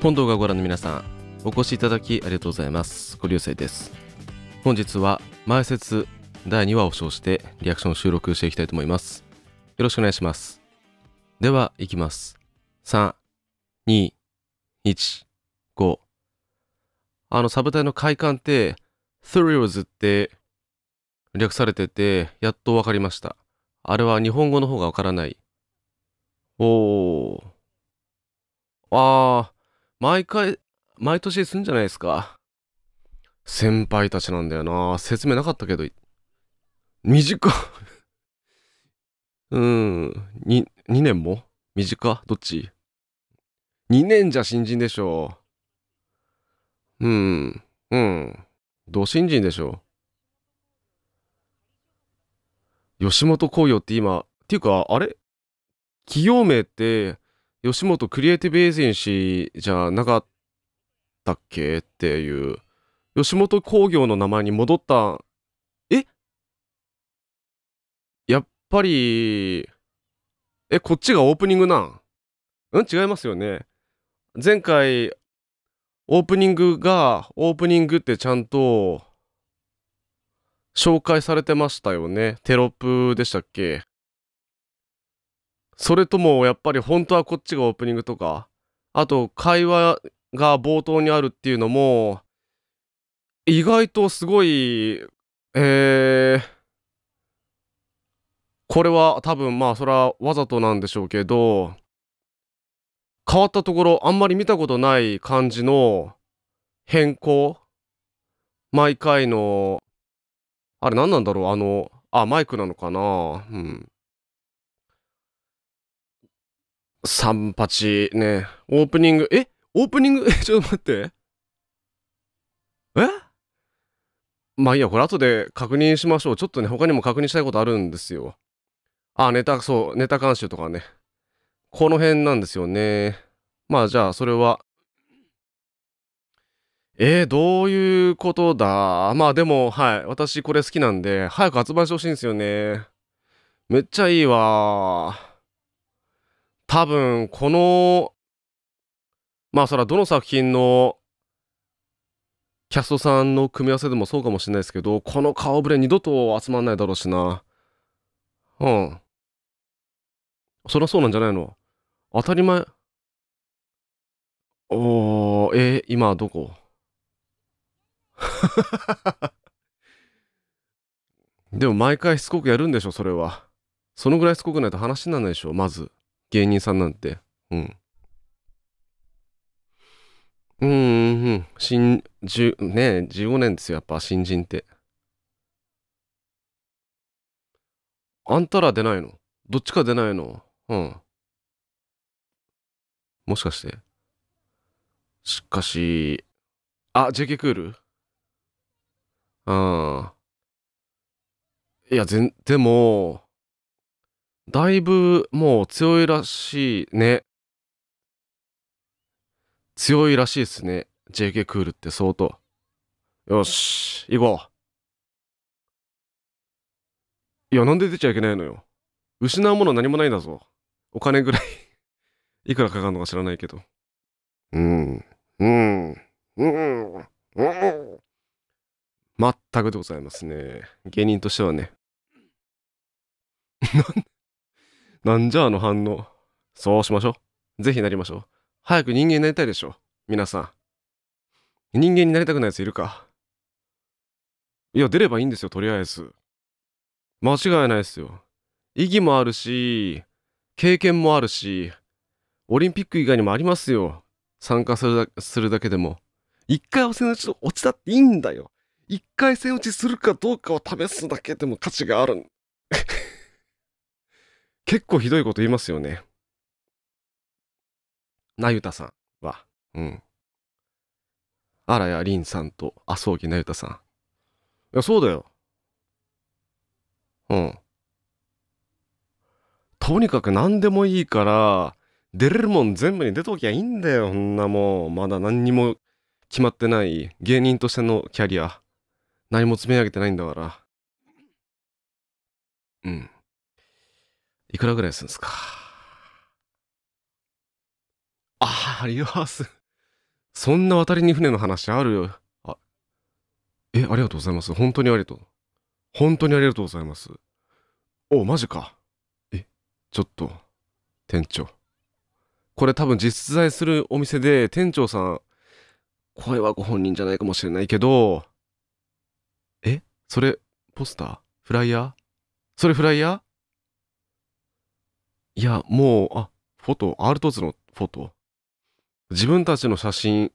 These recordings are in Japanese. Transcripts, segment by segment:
本動画をご覧の皆さん、お越しいただきありがとうございます。ご流星です。本日は前説第2話を称してリアクションを収録していきたいと思います。よろしくお願いします。では、いきます。3、2、1、5。あの、サブ隊の快感って、thrills って略されてて、やっとわかりました。あれは日本語の方がわからない。おー。あー。毎回、毎年すんじゃないですか。先輩たちなんだよな。説明なかったけど、短うん、2、2年も短どっち ?2 年じゃ新人でしょう。うん、うん。ど新人でしょう。吉本興業って今、っていうか、あれ企業名って、吉本クリエイティブエージェンシーじゃなかったっけっていう、吉本興業の名前に戻った、えやっぱり、え、こっちがオープニングなうん違いますよね。前回、オープニングが、オープニングってちゃんと、紹介されてましたよね。テロップでしたっけそれともやっぱり本当はこっちがオープニングとか、あと会話が冒頭にあるっていうのも、意外とすごい、えー、これは多分まあそれはわざとなんでしょうけど、変わったところあんまり見たことない感じの変更毎回のあれ何なんだろうあのあマイクなのかなうん三八ね、オープニング、えオープニング、ちょっと待って。えまあいいや、これ後で確認しましょう。ちょっとね、他にも確認したいことあるんですよ。あ、ネタ、そう、ネタ監修とかね。この辺なんですよね。まあじゃあ、それは。えー、どういうことだまあでも、はい。私これ好きなんで、早く発売してほしいんですよね。めっちゃいいわ多分このまあそれはどの作品のキャストさんの組み合わせでもそうかもしれないですけどこの顔ぶれ二度と集まんないだろうしなうんそりゃそうなんじゃないの当たり前おーえー、今どこ でも毎回しつこくやるんでしょそれはそのぐらいしつこくないと話にならないでしょまず芸人さんなんて。うん。うん、うん、うん。新、十、ねえ、15年ですよ、やっぱ新人って。あんたら出ないのどっちか出ないのうん。もしかして。しかし、あ、JK クールああ。いや、全、でも、だいぶもう強いらしいね。強いらしいですね。JK クールって相当。よし、行こう。いや、なんで出ちゃいけないのよ。失うもの何もないんだぞ。お金ぐらい いくらかかるのか知らないけど。うん、うん、うん、うん。全くでございますね。芸人としてはね。なんじゃあの反応。そうしましょう。ぜひなりましょう。早く人間になりたいでしょ。皆さん。人間になりたくない奴いるかいや、出ればいいんですよ、とりあえず。間違いないですよ。意義もあるし、経験もあるし、オリンピック以外にもありますよ。参加するだけでも。一回予選落ち落ちたっていいんだよ。一回戦落ちするかどうかを試すだけでも価値がある。結構ひどいこと言いますよね。なゆたさんは。うん。あらやりんさんと麻生木なゆたさん。いや、そうだよ。うん。とにかく何でもいいから、出れるもん全部に出ときゃいいんだよ、そんなもう。まだ何にも決まってない芸人としてのキャリア。何も積み上げてないんだから。うん。いくらぐらいするんですか。あ、あります。そんな渡りに船の話あるよ。あ、え、ありがとうございます。本当にありがとう。本当にありがとうございます。お、マジか。え、ちょっと、店長。これ多分実在するお店で、店長さん、声はご本人じゃないかもしれないけど、え、それ、ポスターフライヤーそれフライヤーいや、もう、あ、フォト、R2 のフォト。自分たちの写真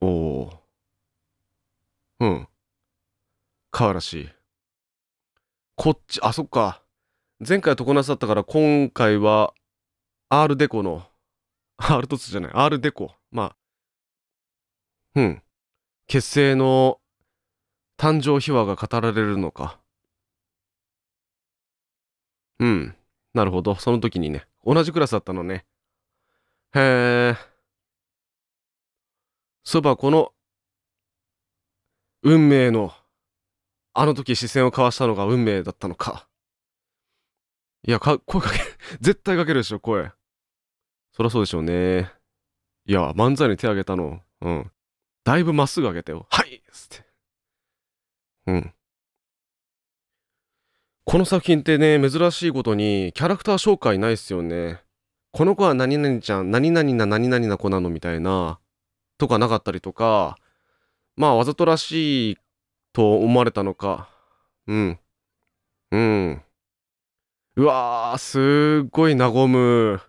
おお。うん。かわらしい。こっち、あ、そっか。前回は常しだったから、今回は、R デコの、R 凸じゃない、R デコ。まあ、うん。結成の誕生秘話が語られるのか。うん。なるほど。その時にね。同じクラスだったのね。へえ。そういえばこの、運命の、あの時視線を交わしたのが運命だったのか。いや、か、声かけ、絶対かけるでしょ、声。そりゃそうでしょうね。いや、漫才に手あげたの。うん。だいぶまっすぐ上げてよ。はいっつって。うん。この作品ってね、珍しいことに、キャラクター紹介ないっすよね。この子は何々ちゃん、何々な何々な子なのみたいな、とかなかったりとか、まあ、わざとらしいと思われたのか。うん。うん。うわー、すっごい和む。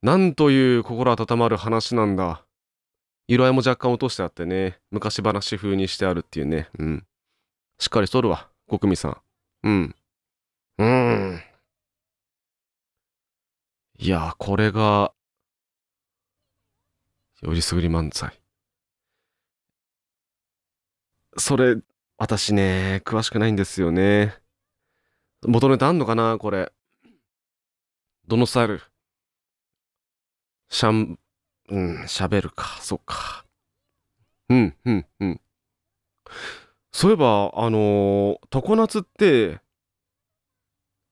なんという心温まる話なんだ。色合いも若干落としてあってね、昔話風にしてあるっていうね。うん。しっかりしとるわ、国民さん。うん。うん。いや、これが、よりすぐり漫才。それ、私ね、詳しくないんですよね。元ネタあんのかなこれ。どのスタイルしゃん、うん、喋るか、そっか。うん、うん、うん。そういえば、あのー、常夏って、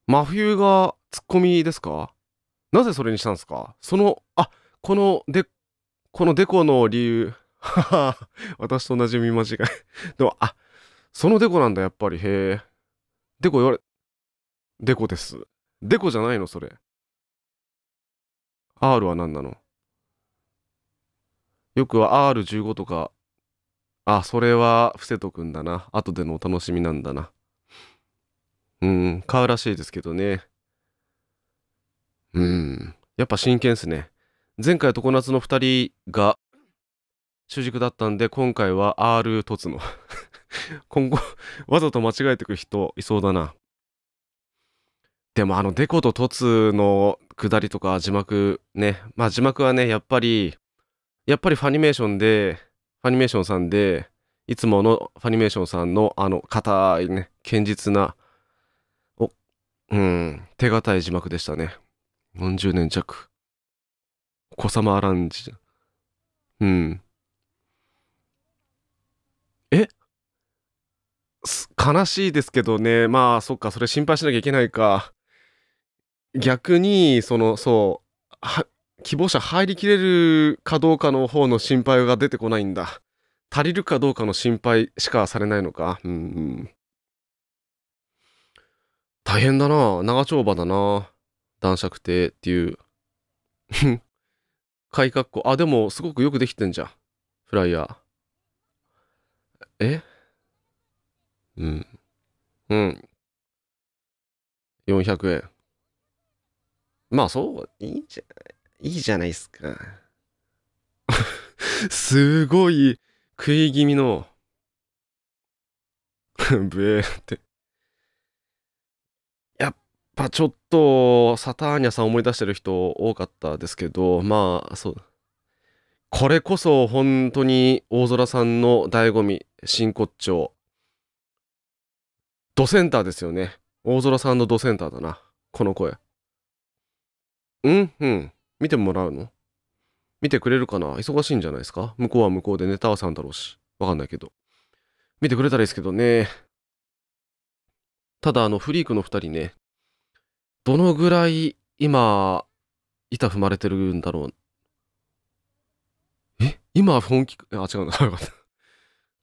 真冬がツッコミですかなぜそれにしたんですかその、あ、こので、このデコの理由。はは、私と同じ見間違い。でも、あ、そのデコなんだ、やっぱり。へえ。デコ言われ、デコです。デコじゃないの、それ。R は何なのよくは R15 とか、あ、それは伏せとくんだな。後でのお楽しみなんだな。うん、うらしいですけどね。うん、やっぱ真剣っすね。前回常夏の2人が主軸だったんで、今回は R 凸の 今後、わざと間違えてく人いそうだな。でもあの、デコと凸の下りとか字幕ね。まあ字幕はね、やっぱり、やっぱりファニメーションで、ファニメーションさんで、いつものファニメーションさんのあの硬いね、堅実なうん、手堅い字幕でしたね。40年弱。小様アランジじゃうん。え悲しいですけどね。まあ、そっか、それ心配しなきゃいけないか。逆に、その、そう、希望者入りきれるかどうかの方の心配が出てこないんだ。足りるかどうかの心配しかされないのか。うん、うん。大変だな長丁場だな男爵邸っていう。改革庫。あ、でも、すごくよくできてんじゃん。フライヤー。えうん。うん。400円。まあ、そう、いいんじゃい、いじゃないですか。すごい、食い気味の ブエーってぱちょっとサターニャさん思い出してる人多かったですけどまあそうこれこそ本当に大空さんの醍醐味真骨頂ドセンターですよね大空さんのドセンターだなこの声うんうん見てもらうの見てくれるかな忙しいんじゃないですか向こうは向こうでネタはさんだろうしわかんないけど見てくれたらいいですけどねただあのフリークの2人ねどのぐらい今、板踏まれてるんだろう。え今本気、あ、違うな。よ かった。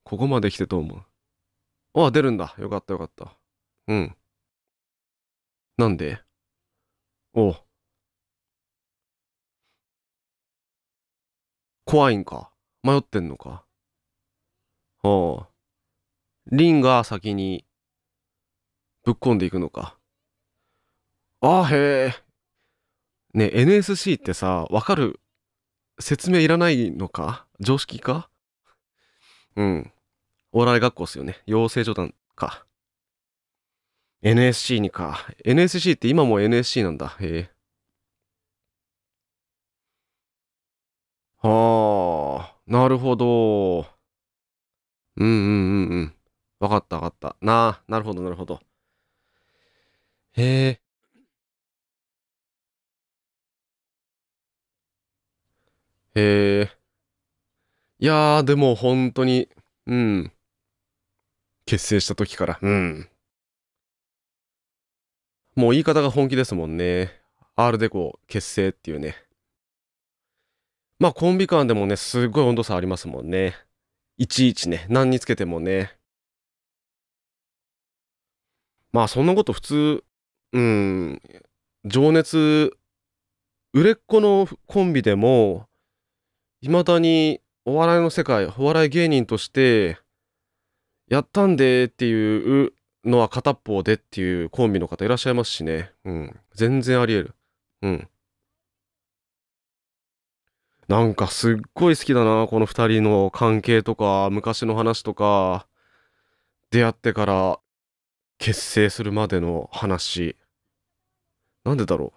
ここまで来てどう思うあ、出るんだ。よかったよかった。うん。なんでおう。怖いんか迷ってんのかああ。リンが先にぶっこんでいくのかあへえ。ね NSC ってさ、わかる説明いらないのか常識かうん。お笑い学校っすよね。養成所んか。NSC にか。NSC って今も NSC なんだ。へえ。はあ、なるほど。うんうんうんうん。わかったわかった。なあ、なるほどなるほど。へえ。へえ。いやー、でも本当に、うん。結成した時から、うん。もう言い方が本気ですもんね。アールデコ結成っていうね。まあコンビ間でもね、すごい温度差ありますもんね。いちいちね、何につけてもね。まあそんなこと普通、うん、情熱、売れっ子のコンビでも、未だにお笑いの世界、お笑い芸人として、やったんでっていうのは片っぽでっていうコンビの方いらっしゃいますしね。うん。全然あり得る。うん。なんかすっごい好きだな、この2人の関係とか、昔の話とか、出会ってから結成するまでの話。なんでだろ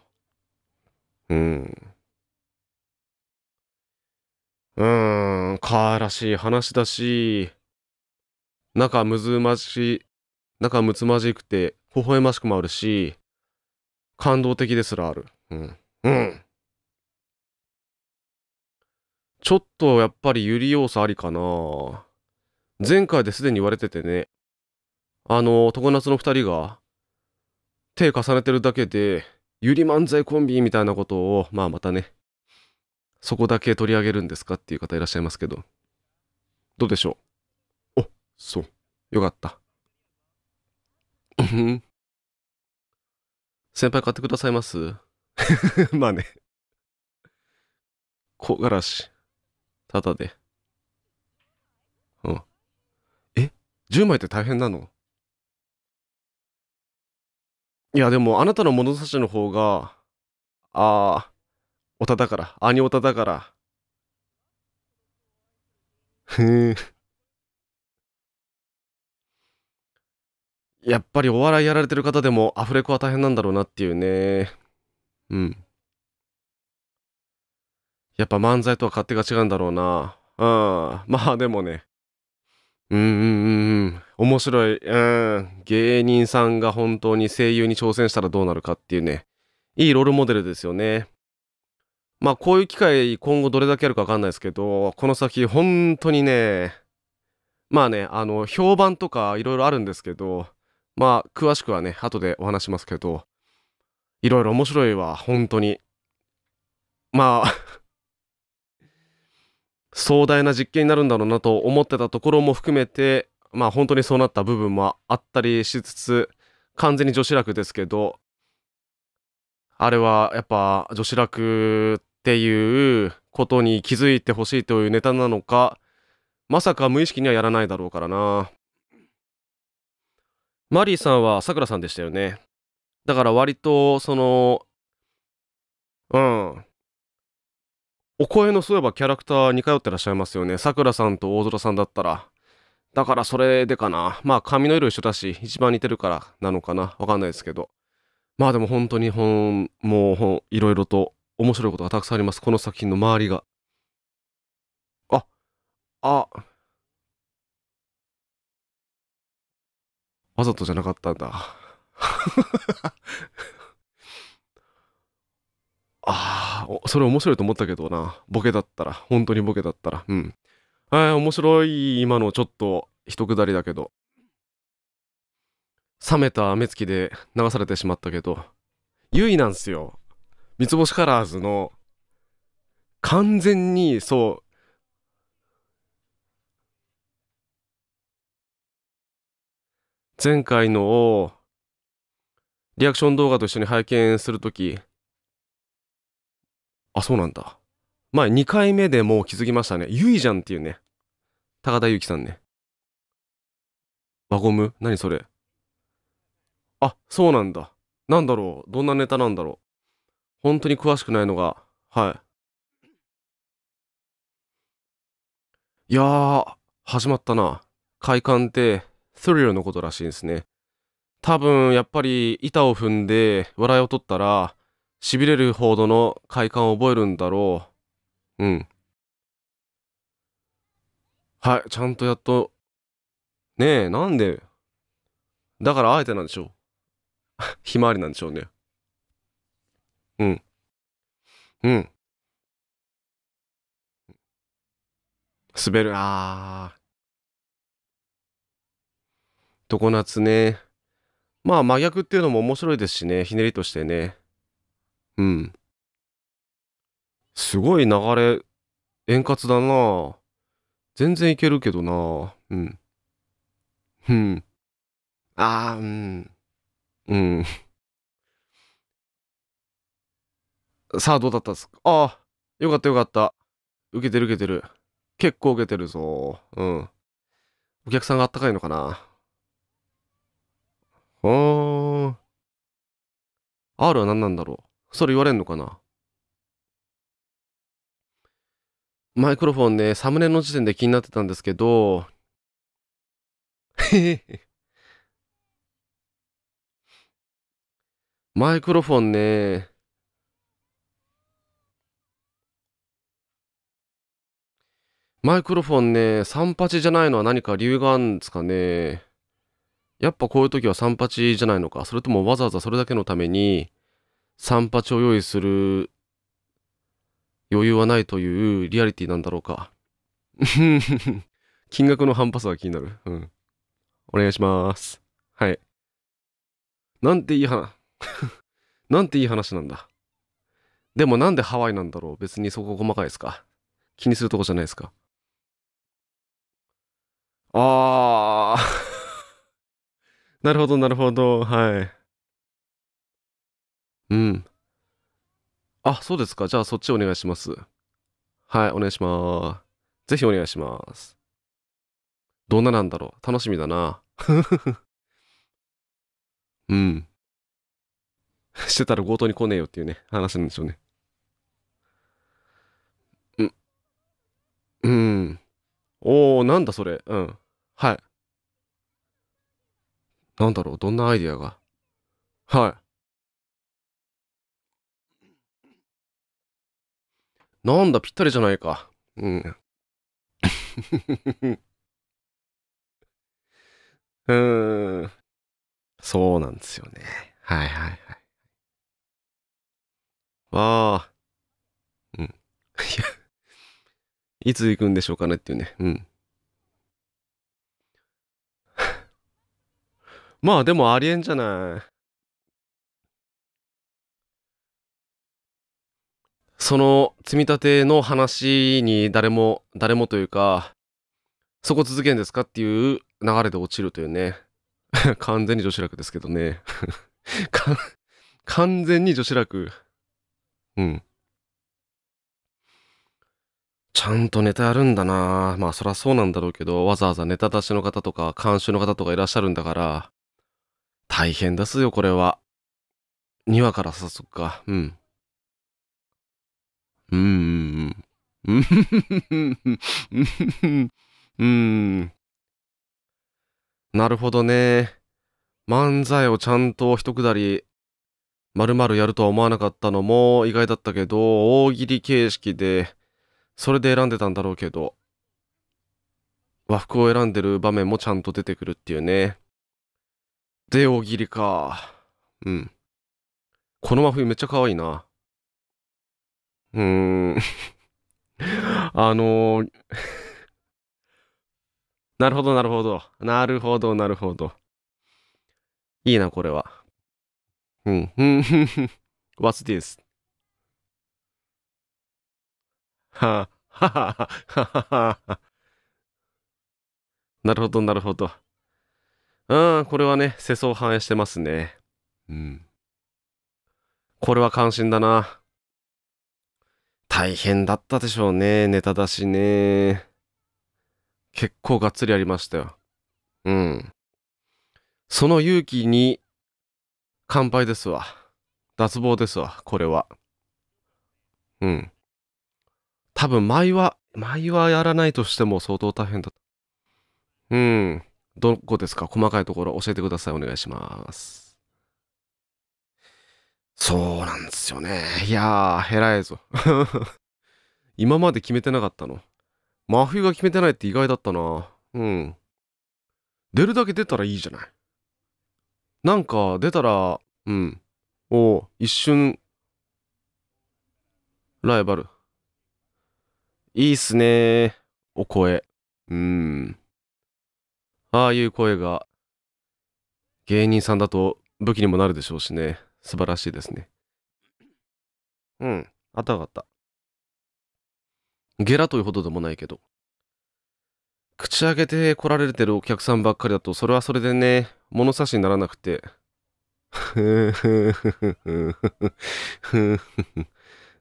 う。うん。うーん、カーらしい話だし、仲むずまし、仲むつまじくて、微笑ましくもあるし、感動的ですらある。うん。うん。ちょっとやっぱりゆり要素ありかな前回ですでに言われててね。あの、常夏の2人が、手重ねてるだけで、ゆり漫才コンビみたいなことを、まあまたね、そこだけ取り上げるんですかっていう方いらっしゃいますけど、どうでしょうお、そう。よかった。先輩買ってくださいます まあね。木枯らし。ただで。うん。え ?10 枚って大変なのいや、でも、あなたの物差しの方が、ああ、オタだから、兄オタだから。ふん。やっぱりお笑いやられてる方でもアフレコは大変なんだろうなっていうね。うん。やっぱ漫才とは勝手が違うんだろうな。うん。まあでもね。うんうんうんうん。面白い。うん。芸人さんが本当に声優に挑戦したらどうなるかっていうね。いいロールモデルですよね。まあこういう機会今後どれだけあるか分かんないですけどこの先本当にねまあねあの評判とかいろいろあるんですけどまあ詳しくはね後でお話しますけどいろいろ面白いわ本当にまあ 壮大な実験になるんだろうなと思ってたところも含めてまあ本当にそうなった部分もあったりしつつ完全に女子楽ですけどあれはやっぱ女子楽っていうことに気づいてほしいというネタなのか、まさか無意識にはやらないだろうからな。マリーさんはさくらさんでしたよね。だから割と、その、うん。お声のそういえばキャラクターに通ってらっしゃいますよね。さくらさんと大空さんだったら。だからそれでかな。まあ髪の色一緒だし、一番似てるからなのかな。わかんないですけど。まあでも本当に本、もういろいろと面白いことがたくさんあります。この作品の周りが。あ、あ、わざとじゃなかったんだ。ああ、それ面白いと思ったけどな。ボケだったら、本当にボケだったら。うん。はい、面白い今のちょっと一くだりだけど。冷めた目つきで流されてしまったけど、ゆいなんすよ。三つ星カラーズの、完全に、そう、前回のを、リアクション動画と一緒に拝見するとき、あ、そうなんだ。前2回目でもう気づきましたね。ゆいじゃんっていうね。高田ゆきさんね。輪ゴム何それあ、そうなんだ。なんだろう。どんなネタなんだろう。本当に詳しくないのが、はい。いやー、始まったな。快感って、スリルのことらしいんですね。多分、やっぱり板を踏んで笑いを取ったら、しびれるほどの快感を覚えるんだろう。うん。はい、ちゃんとやっと。ねえ、なんでだからあえてなんでしょう。ひまわりなんでしょうねうんうん滑るあー常夏ねまあ真逆っていうのも面白いですしねひねりとしてねうんすごい流れ円滑だな全然いけるけどなうんうんああうんうん。さあ、どうだったっすかああ、よかったよかった。受けてる受けてる。結構受けてるぞ。うん。お客さんがあったかいのかなうーん。R は何なんだろうそれ言われんのかなマイクロフォンね、サムネの時点で気になってたんですけど、マイクロフォンね。マイクロフォンね、38じゃないのは何か理由があるんですかね。やっぱこういう時は38じゃないのか。それともわざわざそれだけのために38を用意する余裕はないというリアリティなんだろうか。金額の反発は気になる。うん。お願いします。はい。なんていい話。なんていい話なんだ。でもなんでハワイなんだろう別にそこ細かいですか気にするとこじゃないですかあー なるほどなるほどはいうんあそうですかじゃあそっちお願いしますはいお願いしますぜひお願いしますどんななんだろう楽しみだな うん してたら強盗に来ねえよっていうね、話なんでしょうね。ん。うん。おー、なんだそれ。うん。はい。なんだろう、どんなアイディアが。はい。なんだ、ぴったりじゃないか。うん。うーん。そうなんですよね。はいはいはい。ああ。うん。いや、いつ行くんでしょうかねっていうね。うん。まあでもありえんじゃない。その積み立ての話に誰も、誰もというか、そこ続けんですかっていう流れで落ちるというね。完全に女子楽ですけどね。完全に女子楽。うん。ちゃんとネタやるんだなまあそりゃそうなんだろうけど、わざわざネタ出しの方とか監修の方とかいらっしゃるんだから、大変ですよ、これは。2話から早速か。うん。うん、うん、うん。うん。なるほどね。漫才をちゃんと一くだりまるまるやるとは思わなかったのも意外だったけど、大喜利形式で、それで選んでたんだろうけど、和服を選んでる場面もちゃんと出てくるっていうね。で、大喜利か。うん。この真冬めっちゃ可愛いな。うーん。あのー なるほど、なるほど。なるほど、なるほど。いいな、これは。Hmm. What's this? なるほど、なるほど。うん、これはね、世相を反映してますね。うん。これは関心だな。大変だったでしょうね、ネタだしね。結構がっつりありましたよ。うん。その勇気に乾杯ですわ。脱帽ですわ、これは。うん。多分、前は、前はやらないとしても相当大変だうん。どこですか細かいところ教えてください。お願いします。そうなんですよね。いやー、偉いぞ。今まで決めてなかったの。真冬が決めてないって意外だったな。うん。出るだけ出たらいいじゃない。なんか出たらうんお一瞬ライバルいいっすねお声うんああいう声が芸人さんだと武器にもなるでしょうしね素晴らしいですねうんあったあったゲラというほどでもないけど口開けて来られてるお客さんばっかりだとそれはそれでね物差しにならなくて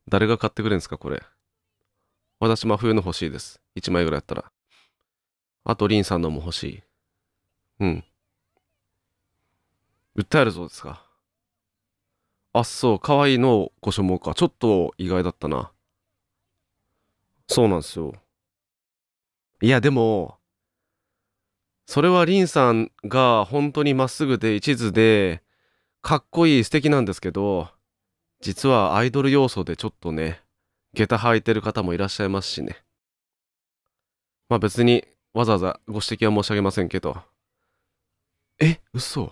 誰が買ってくれんすか、これ。私、真冬の欲しいです。1枚ぐらいやったら。あと、リンさんのも欲しい。うん。訴えるぞですか。あっそう、可愛いのご所望か。ちょっと意外だったな。そうなんですよ。いや、でも、それはリンさんが本当にまっすぐで一途でかっこいい素敵なんですけど実はアイドル要素でちょっとね下駄履いてる方もいらっしゃいますしねまあ別にわざわざご指摘は申し上げませんけどえ嘘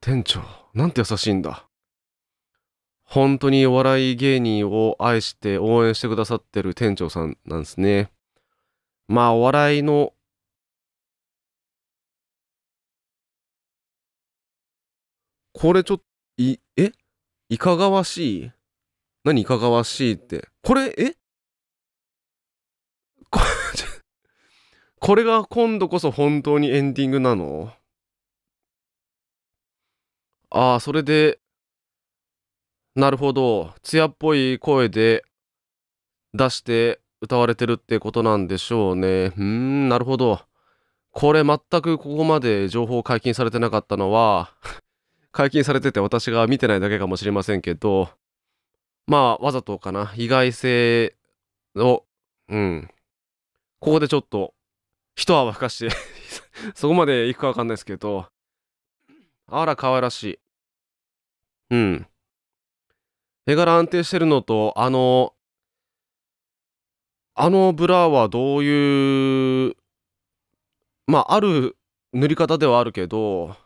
店長なんて優しいんだ本当にお笑い芸人を愛して応援してくださってる店長さんなんですねまあお笑いのこれちょっと、い、えいかがわしい何いかがわしいって。これ、えこれ、これが今度こそ本当にエンディングなのああ、それで、なるほど。艶っぽい声で出して歌われてるってことなんでしょうね。うーん、なるほど。これ全くここまで情報解禁されてなかったのは解禁されてて私が見てないだけかもしれませんけど、まあ、わざとかな、意外性を、うん、ここでちょっと、一泡吹かして そこまで行くかわかんないですけど、あら、可愛らしい。うん。絵柄安定してるのと、あの、あのブラはどういう、まあ、ある塗り方ではあるけど、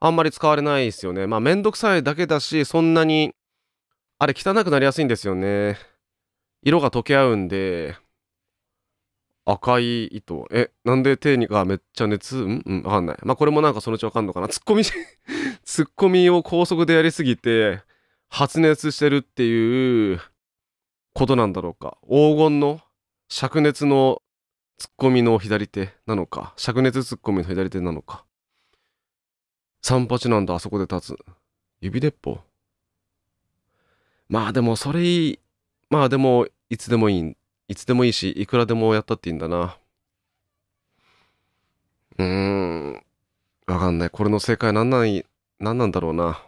あんまり使われないですよね。まあ、めんどくさいだけだし、そんなに、あれ汚くなりやすいんですよね。色が溶け合うんで、赤い糸。え、なんで手にがめっちゃ熱うんうん、わかんない。まあ、これもなんかそのうちわかんのかな。ツッコミ、ツッコミを高速でやりすぎて、発熱してるっていうことなんだろうか。黄金の灼熱のツッコミの左手なのか。灼熱ツッコミの左手なのか。三八なんだ、あそこで立つ。指鉄砲。まあでもそれいい。まあでも、いつでもいい。いつでもいいし、いくらでもやったっていいんだな。うーん。わかんない。これの正解なんない、なんなんだろうな。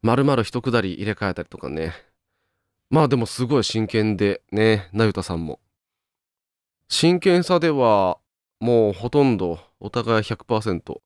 まるまる一くだり入れ替えたりとかね。まあでもすごい真剣でね、なゆたさんも。真剣さではもうほとんどお互い100%。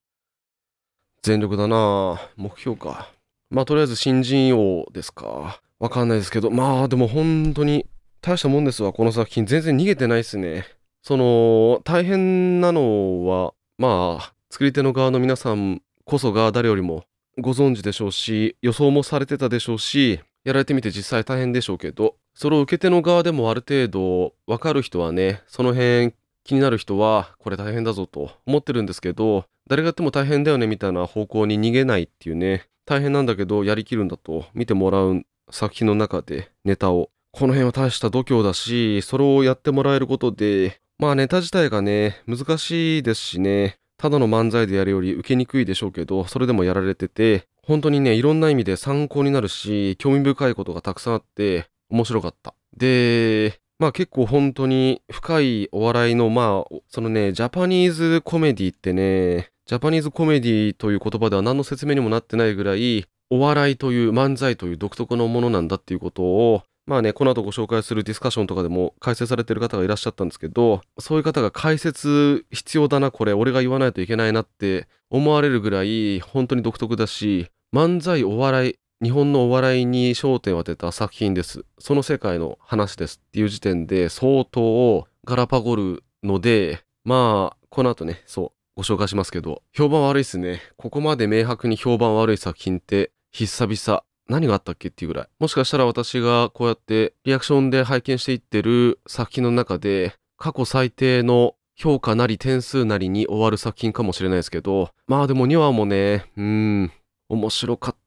全力だな目標か。まあ、とりあえず新人王ですか。わかんないですけど、まあ、でも本当に大したもんですわ、この作品。全然逃げてないっすね。その、大変なのは、まあ、作り手の側の皆さんこそが誰よりもご存知でしょうし、予想もされてたでしょうし、やられてみて実際大変でしょうけど、それを受け手の側でもある程度わかる人はね、その辺気になる人はこれ大変だぞと思ってるんですけど誰がやっても大変だよねみたいな方向に逃げないっていうね大変なんだけどやりきるんだと見てもらう作品の中でネタをこの辺は大した度胸だしそれをやってもらえることでまあネタ自体がね難しいですしねただの漫才でやるより受けにくいでしょうけどそれでもやられてて本当にねいろんな意味で参考になるし興味深いことがたくさんあって面白かったでまあ結構本当に深いお笑いの、まあ、そのね、ジャパニーズコメディってね、ジャパニーズコメディという言葉では何の説明にもなってないぐらい、お笑いという漫才という独特のものなんだっていうことを、まあね、この後ご紹介するディスカッションとかでも解説されてる方がいらっしゃったんですけど、そういう方が解説必要だな、これ、俺が言わないといけないなって思われるぐらい、本当に独特だし、漫才、お笑い、日本のお笑いに焦点を当てた作品です。その世界の話ですっていう時点で相当ガラパゴるので、まあ、この後ね、そう、ご紹介しますけど、評判悪いっすね。ここまで明白に評判悪い作品って久々。何があったっけっていうぐらい。もしかしたら私がこうやってリアクションで拝見していってる作品の中で、過去最低の評価なり点数なりに終わる作品かもしれないですけど、まあでも2話もね、うーん、面白かった。。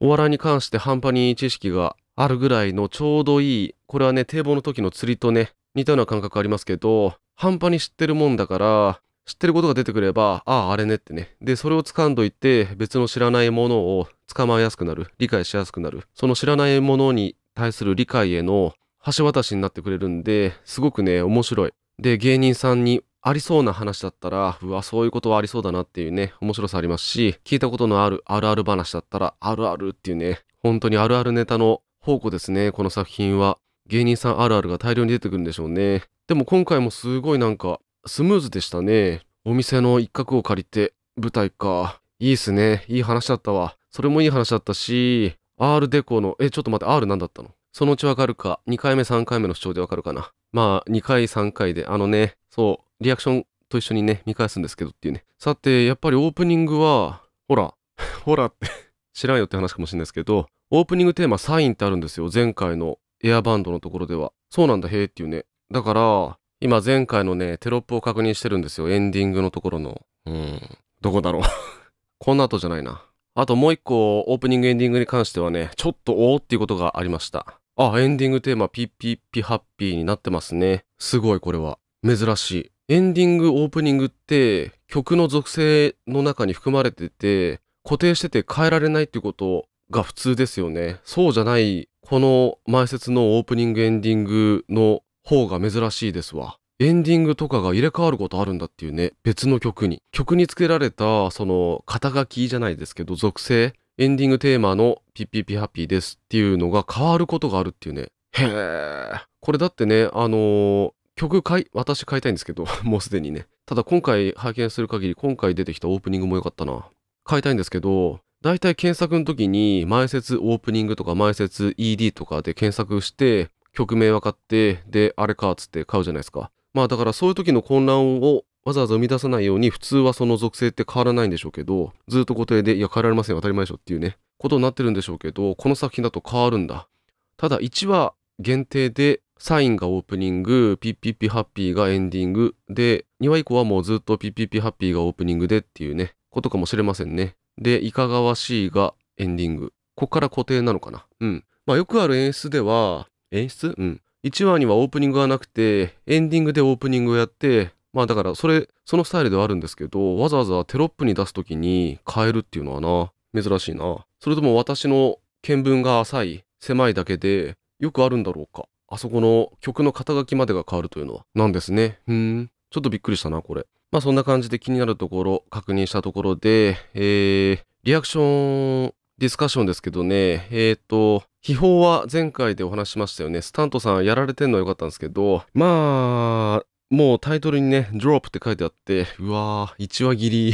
お笑いに関して半端に知識があるぐらいのちょうどいい、これはね、堤防の時の釣りとね、似たような感覚ありますけど、半端に知ってるもんだから、知ってることが出てくれば、ああ、あれねってね。で、それを掴んどいて、別の知らないものを捕まえやすくなる、理解しやすくなる。その知らないものに対する理解への橋渡しになってくれるんで、すごくね、面白い。で、芸人さんにありそうな話だったら、うわ、そういうことはありそうだなっていうね、面白さありますし、聞いたことのあるあるある話だったら、あるあるっていうね、本当にあるあるネタの宝庫ですね、この作品は。芸人さんあるあるが大量に出てくるんでしょうね。でも今回もすごいなんか、スムーズでしたね。お店の一角を借りて、舞台か。いいっすね。いい話だったわ。それもいい話だったし、R デコの、え、ちょっと待って、R んだったのそのうちわかるか。2回目、3回目の主張でわかるかな。まあ、2回、3回で、あのね、そう、リアクションと一緒にね、見返すんですけどっていうね。さて、やっぱりオープニングは、ほら、ほらって 知らんよって話かもしれないですけど、オープニングテーマサインってあるんですよ。前回のエアバンドのところでは。そうなんだ、へえっていうね。だから、今前回のね、テロップを確認してるんですよ。エンディングのところの。うん、どこだろう この後じゃないな。あともう一個、オープニングエンディングに関してはね、ちょっとおおっていうことがありました。あ、エンディングテーマピッピッピハッピーになってますね。すごいこれは。珍しい。エンディング、オープニングって曲の属性の中に含まれてて、固定してて変えられないっていうことが普通ですよね。そうじゃない、この前説のオープニング、エンディングの方が珍しいですわ。エンディングとかが入れ替わることあるんだっていうね、別の曲に。曲に付けられた、その、肩書きじゃないですけど、属性、エンディングテーマのピッピピハッピーですっていうのが変わることがあるっていうね。へえ。これだってね、あのー、曲買い、私買いたいんですけど、もうすでにね。ただ今回拝見する限り、今回出てきたオープニングも良かったな。買いたいんですけど、大体検索の時に、前説オープニングとか前説 ED とかで検索して、曲名分かって、で、あれかっつって買うじゃないですか。まあだからそういう時の混乱をわざわざ生み出さないように、普通はその属性って変わらないんでしょうけど、ずっと固定で、いや変えられません、当たり前でしょっていうね、ことになってるんでしょうけど、この作品だと変わるんだ。ただ1話限定でサインがオープニング、ピッピッピハッピーがエンディングで、2話以降はもうずっとピッピッピハッピーがオープニングでっていうね、ことかもしれませんね。で、いかがわしいがエンディング。こっから固定なのかなうん。まあよくある演出では、演出うん。1話にはオープニングがなくて、エンディングでオープニングをやって、まあだからそれ、そのスタイルではあるんですけど、わざわざテロップに出すときに変えるっていうのはな、珍しいな。それとも私の見聞が浅い、狭いだけで、よくあるんだろうか。あそこの曲の肩書きまでが変わるというのは、なんですね。うん。ちょっとびっくりしたな、これ。まあそんな感じで気になるところ、確認したところで、えー、リアクション、ディスカッションですけどね、えっ、ー、と、秘宝は前回でお話しましたよね。スタントさんやられてんのは良かったんですけど、まあ、もうタイトルにね、ドロップって書いてあって、うわー、1話切り、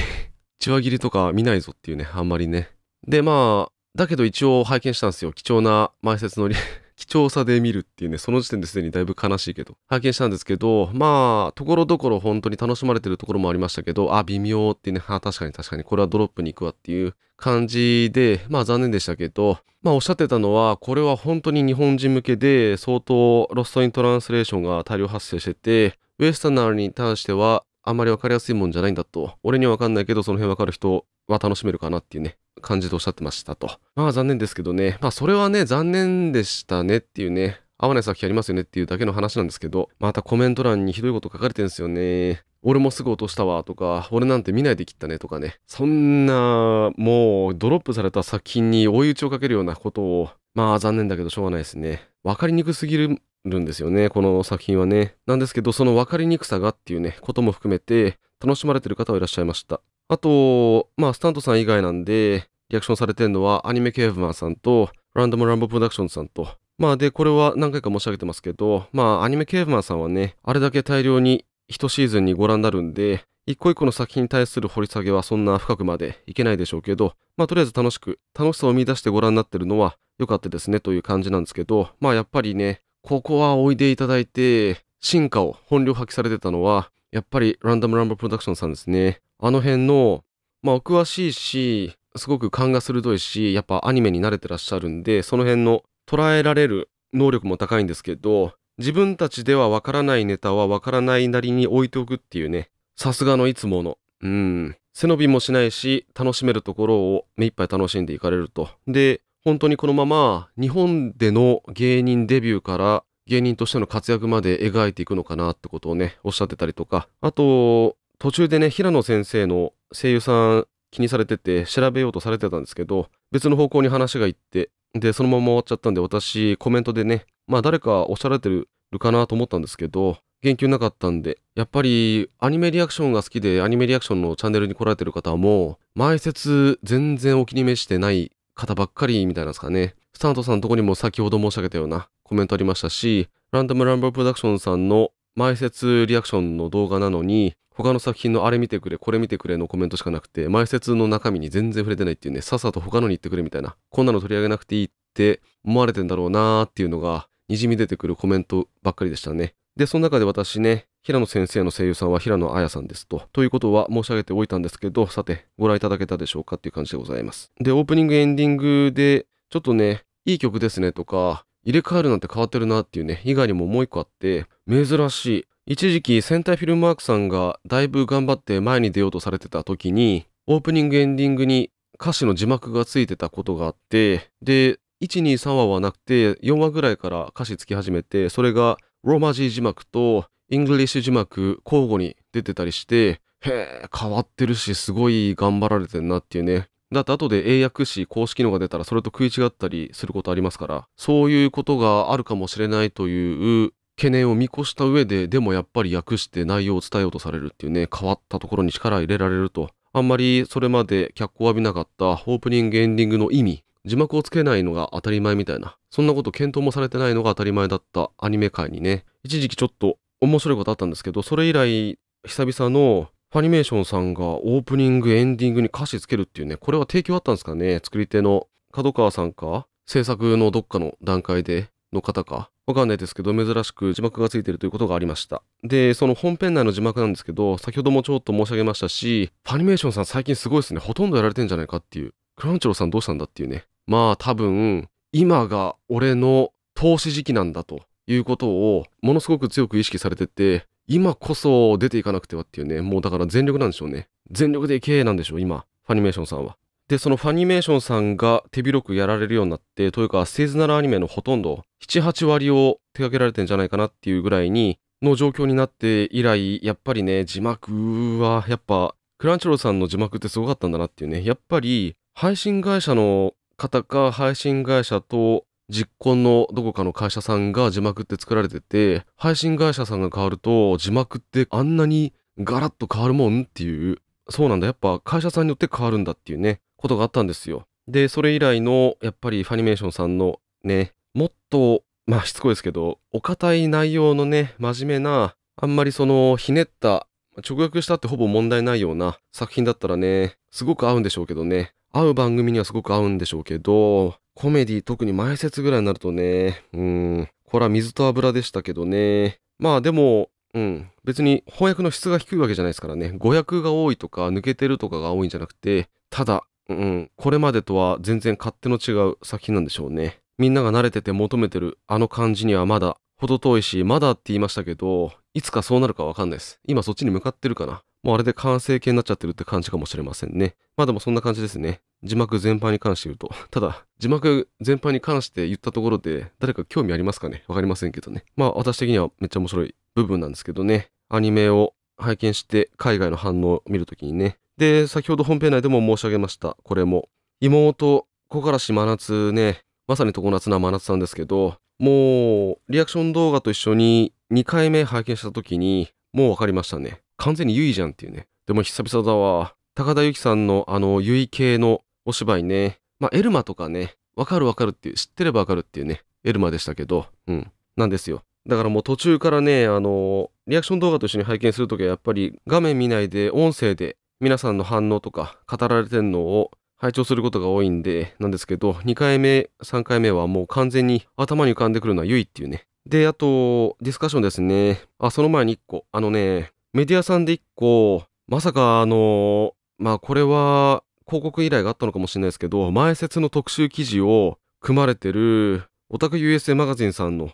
1 話切りとか見ないぞっていうね、あんまりね。で、まあ、だけど一応拝見したんですよ。貴重な前説のリ貴重さで見るっていうね、その時点ですでにだいぶ悲しいけど、拝見したんですけど、まあ、ところどころ本当に楽しまれてるところもありましたけど、あ、微妙ってね、あ、確かに確かに、これはドロップに行くわっていう感じで、まあ残念でしたけど、まあおっしゃってたのは、これは本当に日本人向けで、相当ロストイントランスレーションが大量発生してて、ウエスタナーに対しては、あんまりわかりやすいもんじゃないんだと。俺にはわかんないけど、その辺わかる人は楽しめるかなっていうね。感じでおっしゃってましたと。まあ残念ですけどね。まあそれはね、残念でしたねっていうね、合わない作品ありますよねっていうだけの話なんですけど、またコメント欄にひどいこと書かれてるんですよね。俺もすぐ落としたわとか、俺なんて見ないで切ったねとかね。そんな、もうドロップされた作品に追い打ちをかけるようなことを、まあ残念だけどしょうがないですね。わかりにくすぎるるんですよね、この作品はね。なんですけど、その分かりにくさがっていうね、ことも含めて、楽しまれてる方はいらっしゃいました。あと、まあ、スタントさん以外なんで、リアクションされてるのは、アニメケーブマンさんと、ランダムランボプロダクションさんと、まあ、で、これは何回か申し上げてますけど、まあ、アニメケーブマンさんはね、あれだけ大量に一シーズンにご覧になるんで、一個一個の作品に対する掘り下げはそんな深くまでいけないでしょうけど、まあとりあえず楽しく、楽しさを見出してご覧になってるのは良かったですねという感じなんですけど、まあやっぱりね、ここはおいでいただいて、進化を本領発揮されてたのは、やっぱりランダムランボプロダクションさんですね。あの辺の、まあ、お詳しいし、すごく勘が鋭いし、やっぱアニメに慣れてらっしゃるんで、その辺の捉えられる能力も高いんですけど、自分たちではわからないネタはわからないなりに置いておくっていうね、さすがのいつもの、うん、背伸びもしないし、楽しめるところを目いっぱい楽しんでいかれると。で、本当にこのまま日本での芸人デビューから芸人としての活躍まで描いていくのかなってことをね、おっしゃってたりとか、あと、途中でね、平野先生の声優さん気にされてて調べようとされてたんですけど、別の方向に話がいって、で、そのまま終わっちゃったんで、私、コメントでね、まあ誰かおっしゃられてるかなと思ったんですけど、言及なかったんで、やっぱりアニメリアクションが好きで、アニメリアクションのチャンネルに来られてる方も前説全然お気に召してない方ばっかりみたいなんですかね。スタントさんのとこにも先ほど申し上げたようなコメントありましたし、ランダムランバープロダクションさんの前説リアクションの動画なのに、他の作品のあれ見てくれ、これ見てくれのコメントしかなくて、前説の中身に全然触れてないっていうね、さっさと他のに言ってくれみたいな、こんなの取り上げなくていいって思われてんだろうなーっていうのが、にじみ出てくるコメントばっかりでしたね。で、その中で私ね、平野先生の声優さんは平野綾さんですと。ということは申し上げておいたんですけど、さて、ご覧いただけたでしょうかっていう感じでございます。で、オープニング、エンディングで、ちょっとね、いい曲ですねとか、入れ替えるなんて変わってるなっていうね、以外にももう一個あって、珍しい。一時期、戦隊フィルムワークさんがだいぶ頑張って前に出ようとされてた時に、オープニングエンディングに歌詞の字幕がついてたことがあって、で、1、2、3話はなくて、4話ぐらいから歌詞つき始めて、それがローマ字字幕とイングリッシュ字幕交互に出てたりして、へえ、変わってるし、すごい頑張られてんなっていうね。だって後で英訳詞公式のが出たらそれと食い違ったりすることありますから、そういうことがあるかもしれないという懸念を見越した上で、でもやっぱり訳して内容を伝えようとされるっていうね、変わったところに力入れられると、あんまりそれまで脚光を浴びなかったオープニングエンディングの意味、字幕をつけないのが当たり前みたいな、そんなこと検討もされてないのが当たり前だったアニメ界にね、一時期ちょっと面白いことあったんですけど、それ以来、久々のファニメーションさんがオープニング、エンディングに歌詞つけるっていうね、これは提供あったんですかね、作り手の角川さんか、制作のどっかの段階での方か、わかんないですけど、珍しく字幕がついてるということがありました。で、その本編内の字幕なんですけど、先ほどもちょっと申し上げましたし、ファニメーションさん最近すごいですね。ほとんどやられてんじゃないかっていう。クランチョロさんどうしたんだっていうね。まあ多分、今が俺の投資時期なんだということを、ものすごく強く意識されてて、今こそ出ていかなくてはっていうね。もうだから全力なんでしょうね。全力で経営なんでしょう、今。ファニメーションさんは。で、そのファニメーションさんが手広くやられるようになって、というか、セーズナルアニメのほとんど7、8割を手掛けられてんじゃないかなっていうぐらいに、の状況になって以来、やっぱりね、字幕は、やっぱ、クランチョロさんの字幕ってすごかったんだなっていうね、やっぱり、配信会社の方か、配信会社と実行のどこかの会社さんが字幕って作られてて、配信会社さんが変わると、字幕ってあんなにガラッと変わるもんっていう、そうなんだ、やっぱ会社さんによって変わるんだっていうね、ことがあったんですよ。で、それ以来の、やっぱりファニメーションさんのね、もっと、まあしつこいですけど、お堅い内容のね、真面目な、あんまりその、ひねった、直訳したってほぼ問題ないような作品だったらね、すごく合うんでしょうけどね。合う番組にはすごく合うんでしょうけど、コメディ特に前説ぐらいになるとね、うん、これは水と油でしたけどね。まあでも、うん、別に翻訳の質が低いわけじゃないですからね。語訳が多いとか、抜けてるとかが多いんじゃなくて、ただ、うん、これまでとは全然勝手の違う作品なんでしょうね。みんなが慣れてて求めてるあの感じにはまだ程遠いし、まだって言いましたけど、いつかそうなるかわかんないです。今そっちに向かってるかな。もうあれで完成形になっちゃってるって感じかもしれませんね。まあでもそんな感じですね。字幕全般に関して言うと。ただ、字幕全般に関して言ったところで、誰か興味ありますかねわかりませんけどね。まあ私的にはめっちゃ面白い部分なんですけどね。アニメを拝見して海外の反応を見るときにね。で、先ほど本編内でも申し上げました。これも。妹、小枯らし真夏ね、まさに常夏な真夏さんですけど、もう、リアクション動画と一緒に2回目拝見した時に、もうわかりましたね。完全にゆいじゃんっていうね。でも久々だわ。高田由紀さんのあの、結衣系のお芝居ね。まあ、エルマとかね、わかるわかるっていう、知ってればわかるっていうね、エルマでしたけど、うん、なんですよ。だからもう途中からね、あの、リアクション動画と一緒に拝見するときはやっぱり画面見ないで音声で皆さんの反応とか語られてるのを拝聴することが多いんで、なんですけど、2回目、3回目はもう完全に頭に浮かんでくるのはゆいっていうね。で、あと、ディスカッションですね。あ、その前に1個。あのね、メディアさんで1個、まさかあの、まあこれは広告依頼があったのかもしれないですけど、前説の特集記事を組まれてる、オタク USA マガジンさんの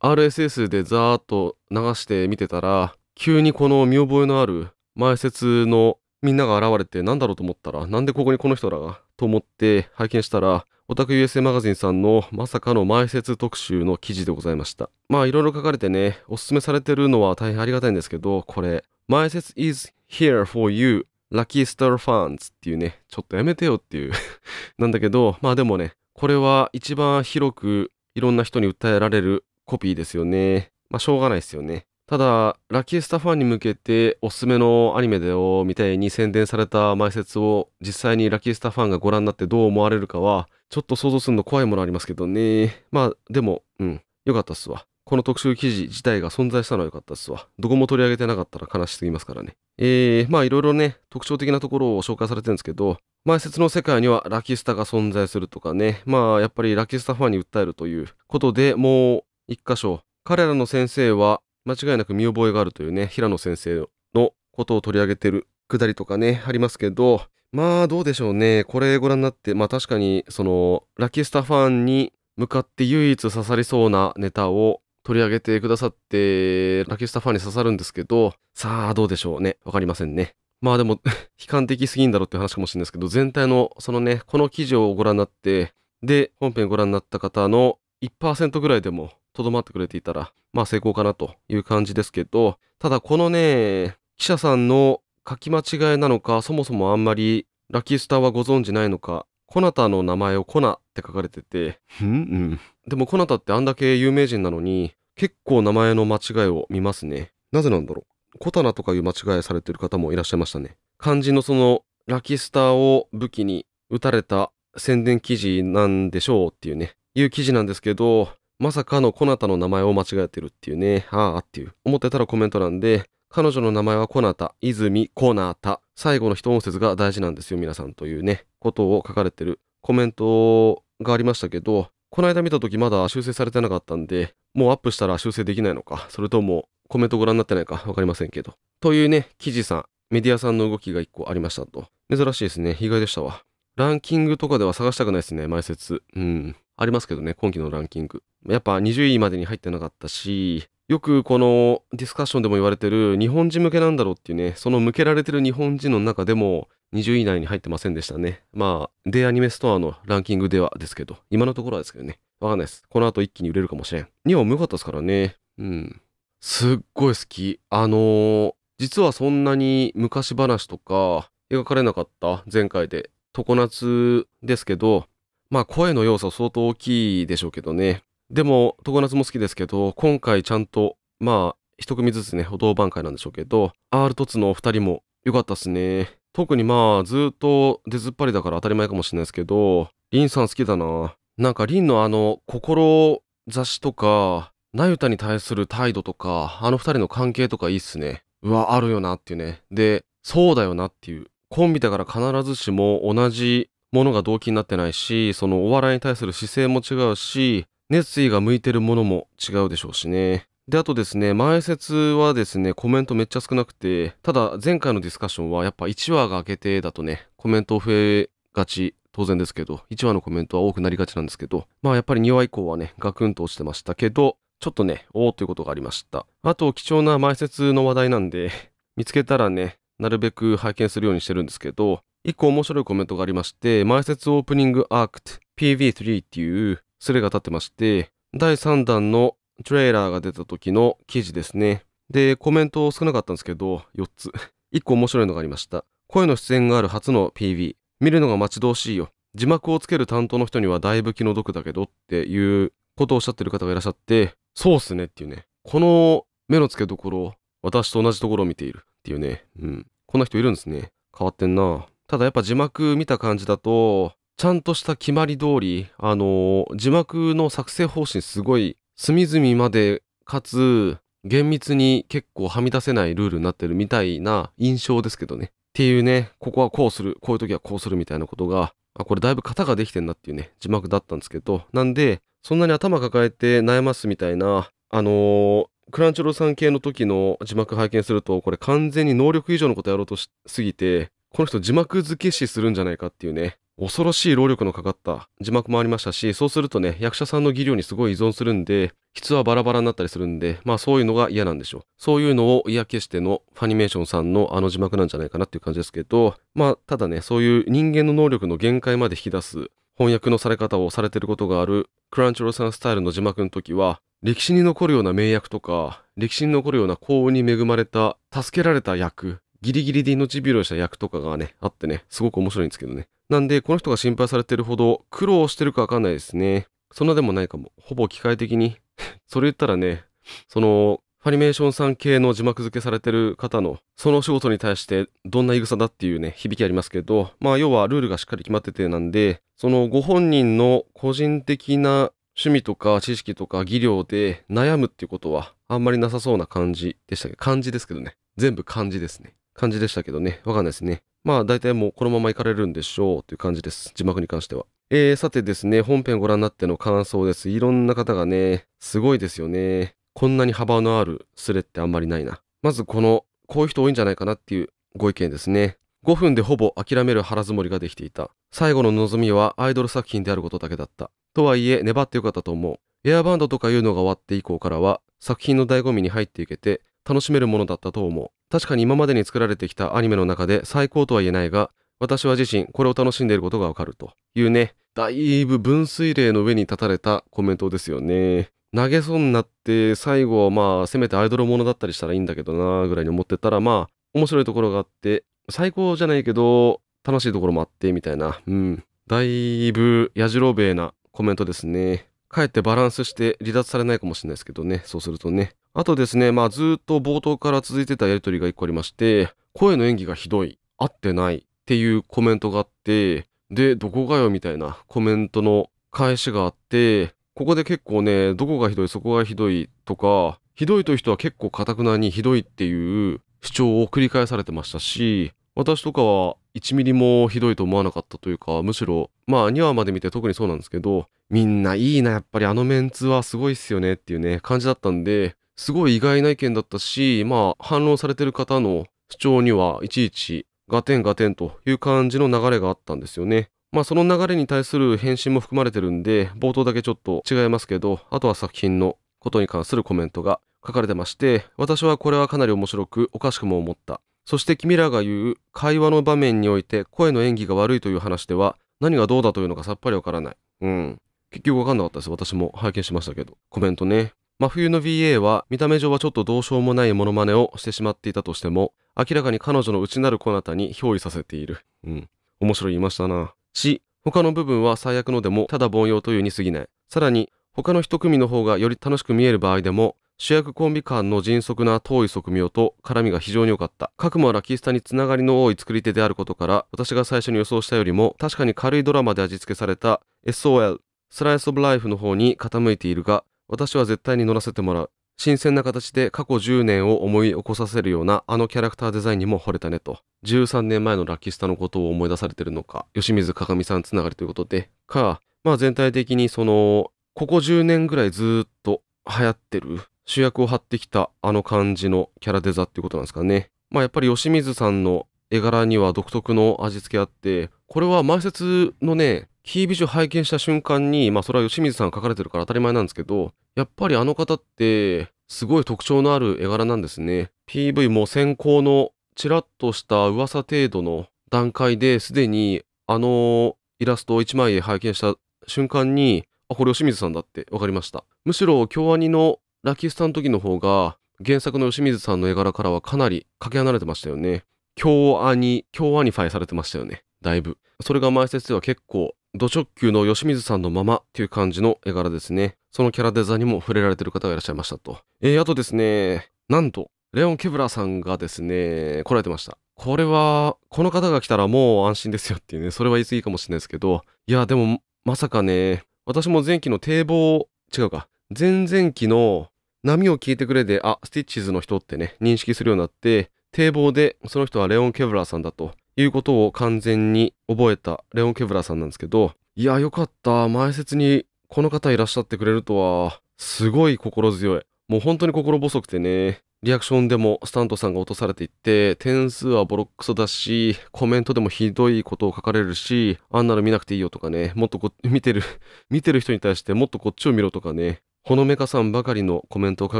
RSS でザーっと流して見てたら、急にこの見覚えのある前説のみんなが現れて何だろうと思ったら、なんでここにこの人らがと思って拝見したら、オタク USA マガジンさんのまさかの前説特集の記事でございました。まあいろいろ書かれてね、おすすめされてるのは大変ありがたいんですけど、これ、前説 is here for you, lucky star fans っていうね、ちょっとやめてよっていう なんだけど、まあでもね、これは一番広くいろんな人に訴えられるコピーですよね。まあしょうがないですよね。ただ、ラッキースタファンに向けておすすめのアニメでをみたいに宣伝された前説を実際にラッキースタファンがご覧になってどう思われるかは、ちょっと想像するの怖いものありますけどね。まあ、でも、うん、よかったっすわ。この特集記事自体が存在したのは良かったっすわ。どこも取り上げてなかったら悲しすぎますからね。えー、まあいろいろね、特徴的なところを紹介されてるんですけど、前説の世界にはラキスタが存在するとかね、まあやっぱりラキスタファンに訴えるということでもう一箇所、彼らの先生は間違いなく見覚えがあるというね、平野先生のことを取り上げてるくだりとかね、ありますけど、まあどうでしょうね。これご覧になって、まあ確かにそのラッキースターファンに向かって唯一刺さりそうなネタを取り上げてくださって、ラッキースターファンに刺さるんですけど、さあどうでしょうね。わかりませんね。まあでも 悲観的すぎんだろうって話かもしれないですけど、全体のそのね、この記事をご覧になって、で、本編ご覧になった方の1%ぐらいでもとどまってくれていたら、まあ成功かなという感じですけど、ただこのね、記者さんの書き間違いなのか、そもそもあんまりラキースターはご存じないのか、コナタの名前をコナって書かれてて、うんうん。でもコナタってあんだけ有名人なのに、結構名前の間違いを見ますね。なぜなんだろう。コタナとかいう間違いされてる方もいらっしゃいましたね。漢字のそのラキスターを武器に打たれた宣伝記事なんでしょうっていうね、いう記事なんですけど、まさかのコナタの名前を間違えてるっていうね、ああっていう、思ってたらコメントなんで、彼女の名前はコナタ、泉コナタ、最後の一音節が大事なんですよ、皆さんというね、ことを書かれてるコメントがありましたけど、この間見た時まだ修正されてなかったんで、もうアップしたら修正できないのか、それともコメントご覧になってないかわかりませんけど。というね、記事さん、メディアさんの動きが一個ありましたと。珍しいですね、意外でしたわ。ランキングとかでは探したくないですね、毎節。うん。ありますけどね、今期のランキング。やっぱ20位までに入ってなかったし、よくこのディスカッションでも言われてる日本人向けなんだろうっていうね、その向けられてる日本人の中でも20位以内に入ってませんでしたね。まあ、デイアニメストアのランキングではですけど、今のところはですけどね。わかんないです。この後一気に売れるかもしれん。日本もかったですからね。うん。すっごい好き。あのー、実はそんなに昔話とか描かれなかった前回で常夏ですけど、まあ声の要素相当大きいでしょうけどね。でも、常夏も好きですけど、今回ちゃんと、まあ、一組ずつね、お道番会なんでしょうけど、R 凸のお二人も良かったっすね。特にまあ、ずっと出ずっぱりだから当たり前かもしれないですけど、リンさん好きだな。なんかリンのあの、心雑誌とか、なゆたに対する態度とか、あの二人の関係とかいいっすね。うわ、あるよなっていうね。で、そうだよなっていう。コンビだから必ずしも同じものが動機になってないし、そのお笑いに対する姿勢も違うし、熱意が向いてるものも違うでしょうしね。で、あとですね、前説はですね、コメントめっちゃ少なくて、ただ前回のディスカッションはやっぱ1話が明けてだとね、コメント増えがち、当然ですけど、1話のコメントは多くなりがちなんですけど、まあやっぱり2話以降はね、ガクンと落ちてましたけど、ちょっとね、おおということがありました。あと、貴重な前説の話題なんで、見つけたらね、なるべく拝見するようにしてるんですけど、一個面白いコメントがありまして、前説オープニングアークト PV3 っていうスレが立ってまして、第3弾のトレーラーが出た時の記事ですね。で、コメント少なかったんですけど、4つ。一個面白いのがありました。声の出演がある初の PV。見るのが待ち遠しいよ。字幕をつける担当の人にはだいぶ気の毒だけどっていうことをおっしゃってる方がいらっしゃって、そうっすねっていうね。この目の付けどころ、私と同じところを見ている。っていうね。うん。こんな人いるんですね。変わってんな。ただやっぱ字幕見た感じだと、ちゃんとした決まり通り、あのー、字幕の作成方針すごい隅々まで、かつ、厳密に結構はみ出せないルールになってるみたいな印象ですけどね。っていうね、ここはこうする、こういう時はこうするみたいなことが、あ、これだいぶ型ができてんなっていうね、字幕だったんですけど、なんで、そんなに頭抱えて悩ますみたいな、あのー、クランチロさん系の時の字幕拝見すると、これ完全に能力以上のことやろうとしすぎて、この人字幕付け師するんじゃないかっていうね、恐ろしい労力のかかった字幕もありましたし、そうするとね、役者さんの技量にすごい依存するんで、質はバラバラになったりするんで、まあそういうのが嫌なんでしょう。そういうのを嫌気してのファニメーションさんのあの字幕なんじゃないかなっていう感じですけど、まあただね、そういう人間の能力の限界まで引き出す翻訳のされ方をされてることがあるクランチロさんスタイルの字幕の時は、歴史に残るような名役とか、歴史に残るような幸運に恵まれた、助けられた役、ギリギリで命拾いした役とかがね、あってね、すごく面白いんですけどね。なんで、この人が心配されてるほど苦労してるかわかんないですね。そんなでもないかも。ほぼ機械的に。それ言ったらね、その、ファニメーションさん系の字幕付けされてる方の、そのお仕事に対してどんな言い草だっていうね、響きありますけど、まあ要はルールがしっかり決まっててなんで、そのご本人の個人的な趣味とか知識とか技量で悩むっていうことはあんまりなさそうな感じでしたけど、漢字ですけどね。全部漢字ですね。漢字でしたけどね。わかんないですね。まあ大体もうこのまま行かれるんでしょうという感じです。字幕に関しては。えー、さてですね、本編ご覧になっての感想です。いろんな方がね、すごいですよね。こんなに幅のあるスレってあんまりないな。まずこの、こういう人多いんじゃないかなっていうご意見ですね。5分でほぼ諦める腹積もりができていた。最後の望みはアイドル作品であることだけだった。とはいえ、粘ってよかったと思う。エアバンドとかいうのが終わって以降からは、作品の醍醐味に入っていけて、楽しめるものだったと思う。確かに今までに作られてきたアニメの中で最高とは言えないが、私は自身これを楽しんでいることがわかるというね、だいぶ分水嶺の上に立たれたコメントですよね。投げそうになって最後はまあせめてアイドルものだったりしたらいいんだけどなぐらいに思ってたらまあ面白いところがあって最高じゃないけど、楽しいところもあって、みたいな。うん。だいぶ、やじろべえなコメントですね。かえってバランスして離脱されないかもしれないですけどね。そうするとね。あとですね、まあずっと冒頭から続いてたやりとりが一個ありまして、声の演技がひどい、合ってないっていうコメントがあって、で、どこがよみたいなコメントの返しがあって、ここで結構ね、どこがひどい、そこがひどいとか、ひどいという人は結構かたくなにひどいっていう主張を繰り返されてましたし、私とかは1ミリもひどいと思わなかったというかむしろまあ2話まで見て特にそうなんですけどみんないいなやっぱりあのメンツはすごいっすよねっていうね感じだったんですごい意外な意見だったしまあ反論されてる方の主張にはいちいちガテンガテンという感じの流れがあったんですよね。まあその流れに対する返信も含まれてるんで冒頭だけちょっと違いますけどあとは作品のことに関するコメントが書かれてまして私はこれはかなり面白くおかしくも思ったそして君らが言う会話の場面において声の演技が悪いという話では何がどうだというのかさっぱりわからない。うん。結局わかんなかったです。私も拝見しましたけど。コメントね。真冬の b a は見た目上はちょっとどうしようもないモノマネをしてしまっていたとしても、明らかに彼女の内なるこなたに憑依させている。うん。面白い言いましたな。し、他の部分は最悪のでもただ凡庸というに過ぎない。さらに、他の一組の方がより楽しく見える場合でも、主役コンビ間の迅速な遠い側面と絡みが非常に良かった。各もラキスタにつながりの多い作り手であることから、私が最初に予想したよりも、確かに軽いドラマで味付けされた SOL、スライスオブライフの方に傾いているが、私は絶対に乗らせてもらう。新鮮な形で過去10年を思い起こさせるようなあのキャラクターデザインにも惚れたねと。13年前のラッキースタのことを思い出されてるのか、吉水かがみさんつながりということで、か、まあ全体的にその、ここ10年ぐらいずっと流行ってる主役を張ってきたあの感じのキャラデザっていうことなんですかね。まあやっぱり吉水さんの絵柄には独特の味付けあって、これは前説のね、キービジュ拝見した瞬間に、まあそれは吉水さん書かれてるから当たり前なんですけど、やっぱりあの方ってすごい特徴のある絵柄なんですね。PV も先行のちらっとした噂程度の段階ですでにあのイラストを1枚拝見した瞬間に、あ、これ吉水さんだって分かりました。むしろ京アニのラキスタの時の方が、原作の吉水さんの絵柄からはかなりかけ離れてましたよね。京アニ、京アニファイされてましたよね。だいぶ。それが前説では結構、土直球の吉水さんのままっていう感じの絵柄ですね。そのキャラデザにも触れられてる方がいらっしゃいましたと。えー、あとですね、なんと、レオン・ケブラさんがですね、来られてました。これは、この方が来たらもう安心ですよっていうね、それは言い過ぎかもしれないですけど、いや、でも、まさかね、私も前期の堤防、違うか、前々期の波を聞いてくれで、あ、スティッチズの人ってね、認識するようになって、堤防でその人はレオン・ケブラーさんだということを完全に覚えたレオン・ケブラーさんなんですけど、いや、よかった。前説にこの方いらっしゃってくれるとは、すごい心強い。もう本当に心細くてね、リアクションでもスタントさんが落とされていって、点数はボロクソだし、コメントでもひどいことを書かれるし、あんなの見なくていいよとかね、もっとこ見てる、見てる人に対してもっとこっちを見ろとかね、ほのめかさんばかりのコメントを書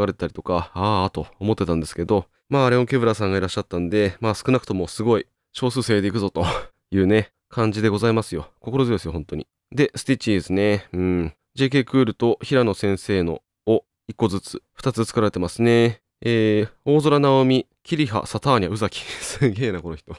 かれてたりとか、ああ、と思ってたんですけど、まあ、レオン・ケブラさんがいらっしゃったんで、まあ、少なくともすごい少数制でいくぞと いうね、感じでございますよ。心強いですよ、本当に。で、スティッチーズね。うん。JK クールと平野先生のを1個ずつ、2つ作られてますね。えー、大空直美、キリハ、サターニャ、宇崎。すげえな、この人。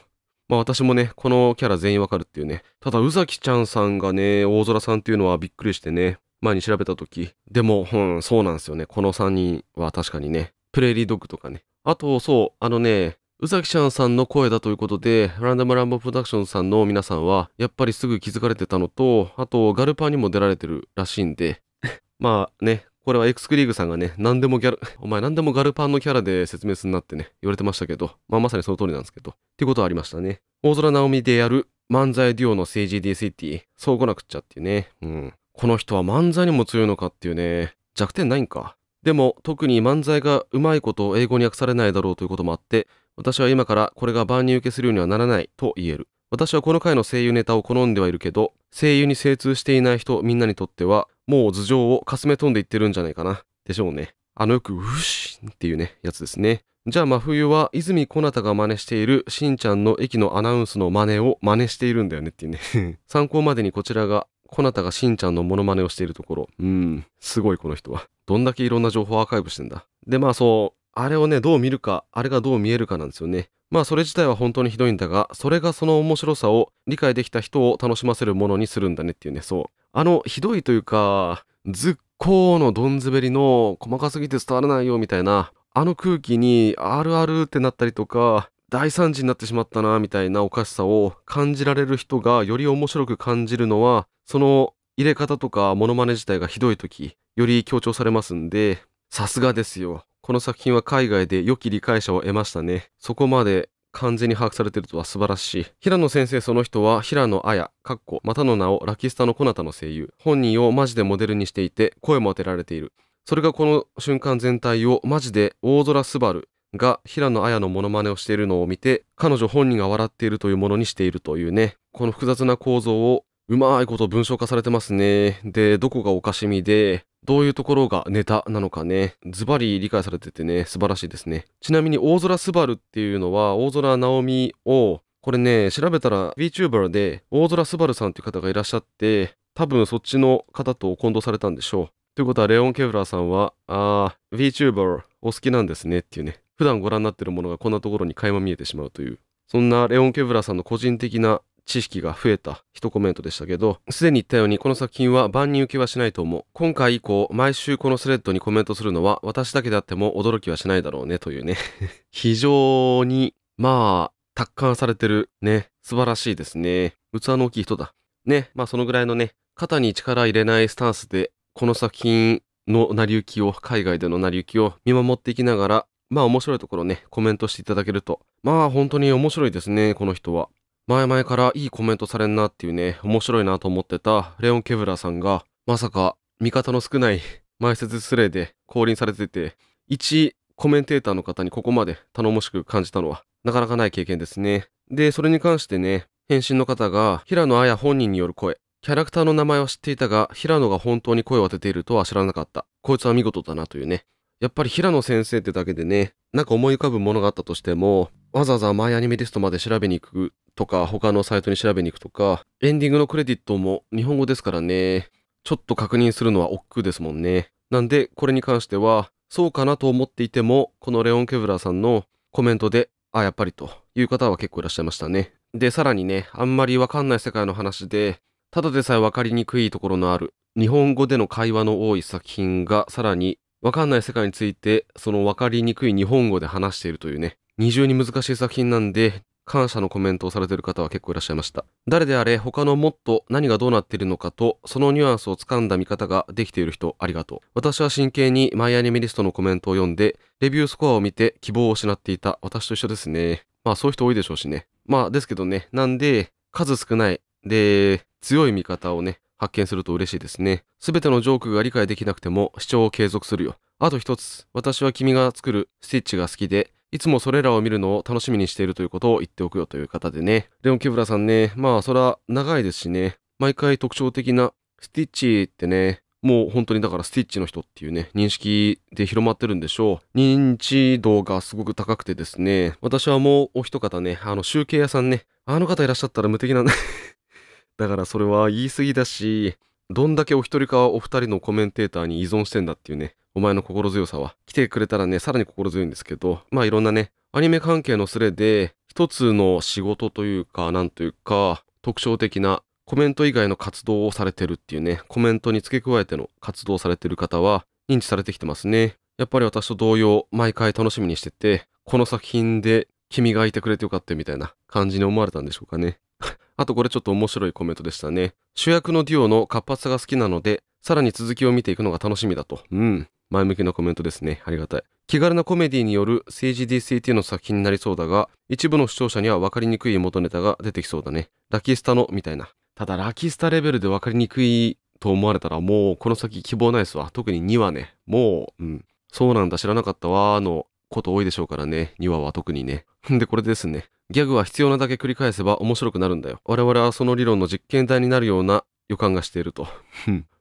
まあ私もね、このキャラ全員わかるっていうね。ただ、宇崎ちゃんさんがね、大空さんっていうのはびっくりしてね。前に調べた時でも、うん、そうなんですよねこの3人は確かにねプレーリードッグとかねあとそうあのね宇崎ちゃんさんの声だということで、ランダムランボプロダクションさんの皆さんは、やっぱりすぐ気づかれてたのと、あと、ガルパーにも出られてるらしいんで、まあね、これはエクスクリーグさんがね、何でもギャル、お前何でもガルパンのキャラで説明すんなってね、言われてましたけど、まあまさにその通りなんですけど、っていうことはありましたね。大空直美でやる漫才デュオの政治 DCT、そうこなくっちゃっていうね、うん。この人は漫才にも強いのかっていうね、弱点ないんか。でも、特に漫才がうまいこと英語に訳されないだろうということもあって、私は今からこれが万人受けするようにはならないと言える。私はこの回の声優ネタを好んではいるけど、声優に精通していない人みんなにとっては、もう頭上をかすめ飛んでいってるんじゃないかな。でしょうね。あのよく、ウシっていうね、やつですね。じゃあ真冬は泉小なたが真似しているしんちゃんの駅のアナウンスの真似を真似しているんだよねっていうね 参考までにこちらがコナタがしんちゃんのモノマネをしているところ。うん、すごいこの人は。どんだけいろんな情報をアーカイブしてんだ。で、まあそう、あれをね、どう見るか、あれがどう見えるかなんですよね。まあそれ自体は本当にひどいんだが、それがその面白さを理解できた人を楽しませるものにするんだねっていうね、そう。あの、ひどいというか、ずっこうのどんべりの細かすぎて伝わらないよみたいな、あの空気にあるあるってなったりとか、大惨事になってしまったなみたいなおかしさを感じられる人がより面白く感じるのはその入れ方とかモノマネ自体がひどい時より強調されますんでさすがですよこの作品は海外で良き理解者を得ましたねそこまで完全に把握されてるとは素晴らしい平野先生その人は平野綾かっこまたの名をラキスタのコナタの声優本人をマジでモデルにしていて声も当てられているそれがこの瞬間全体をマジで大空すばるが平野綾のモノマネをしているのを見て彼女本人が笑っているというものにしているというねこの複雑な構造をうまいこと文章化されてますねでどこがおかしみでどういうところがネタなのかねズバリ理解されててね素晴らしいですねちなみに大空すばるっていうのは大空直美をこれね調べたら VTuber で大空すばるさんという方がいらっしゃって多分そっちの方と混同されたんでしょうということはレオン・ケブラーさんはあー VTuber お好きなんですねっていうね普段ご覧になっているものがこんなところに垣間見えてしまうという、そんなレオン・ケブラさんの個人的な知識が増えた一コメントでしたけど、すでに言ったようにこの作品は万人受けはしないと思う。今回以降、毎週このスレッドにコメントするのは私だけであっても驚きはしないだろうねというね 非常に、まあ、達観されてるね。素晴らしいですね。器の大きい人だ。ね。まあそのぐらいのね、肩に力入れないスタンスで、この作品の成り行きを、海外での成り行きを見守っていきながら、まあ面白いところね、コメントしていただけると。まあ本当に面白いですね、この人は。前々からいいコメントされんなっていうね、面白いなと思ってたレオン・ケブラさんが、まさか味方の少ない前説スレで降臨されてて、一コメンテーターの方にここまで頼もしく感じたのは、なかなかない経験ですね。で、それに関してね、返信の方が、平野綾本人による声。キャラクターの名前は知っていたが、平野が本当に声を当てているとは知らなかった。こいつは見事だなというね。やっぱり平野先生ってだけでね、なんか思い浮かぶものがあったとしても、わざわざマイアニメリストまで調べに行くとか、他のサイトに調べに行くとか、エンディングのクレディットも日本語ですからね、ちょっと確認するのは億劫ですもんね。なんで、これに関しては、そうかなと思っていても、このレオン・ケブラーさんのコメントで、あ、やっぱりという方は結構いらっしゃいましたね。で、さらにね、あんまりわかんない世界の話で、ただでさえわかりにくいところのある、日本語での会話の多い作品がさらにわかんない世界について、そのわかりにくい日本語で話しているというね、二重に難しい作品なんで、感謝のコメントをされている方は結構いらっしゃいました。誰であれ他のもっと何がどうなっているのかと、そのニュアンスをつかんだ見方ができている人ありがとう。私は真剣にマイアニメリストのコメントを読んで、レビュースコアを見て希望を失っていた私と一緒ですね。まあそういう人多いでしょうしね。まあですけどね、なんで数少ない、で、強い味方をね、発見すると嬉しいですね。すべてのジョークが理解できなくても視聴を継続するよ。あと一つ、私は君が作るスティッチが好きで、いつもそれらを見るのを楽しみにしているということを言っておくよという方でね。レオン・ケブラさんね、まあそら長いですしね、毎回特徴的なスティッチってね、もう本当にだからスティッチの人っていうね、認識で広まってるんでしょう。認知度がすごく高くてですね、私はもうお一方ね、あの集計屋さんね、あの方いらっしゃったら無敵なんだだからそれは言い過ぎだし、どんだけお一人かお二人のコメンテーターに依存してんだっていうね、お前の心強さは。来てくれたらね、さらに心強いんですけど、まあいろんなね、アニメ関係のスレで、一つの仕事というか、なんというか、特徴的なコメント以外の活動をされてるっていうね、コメントに付け加えての活動をされてる方は認知されてきてますね。やっぱり私と同様、毎回楽しみにしてて、この作品で君がいてくれてよかったみたいな感じに思われたんでしょうかね。あとこれちょっと面白いコメントでしたね。主役のデュオの活発さが好きなので、さらに続きを見ていくのが楽しみだと。うん。前向きなコメントですね。ありがたい。気軽なコメディによる政治 DCT の作品になりそうだが、一部の視聴者には分かりにくい元ネタが出てきそうだね。ラキスタの、みたいな。ただ、ラキスタレベルで分かりにくいと思われたら、もうこの先希望ないっすわ。特に2話ね。もう、うん。そうなんだ、知らなかったわ、のこと多いでしょうからね。2話は特にね。で、これですね。ギャグは必要なだけ繰り返せば面白くなるんだよ。我々はその理論の実験台になるような予感がしていると。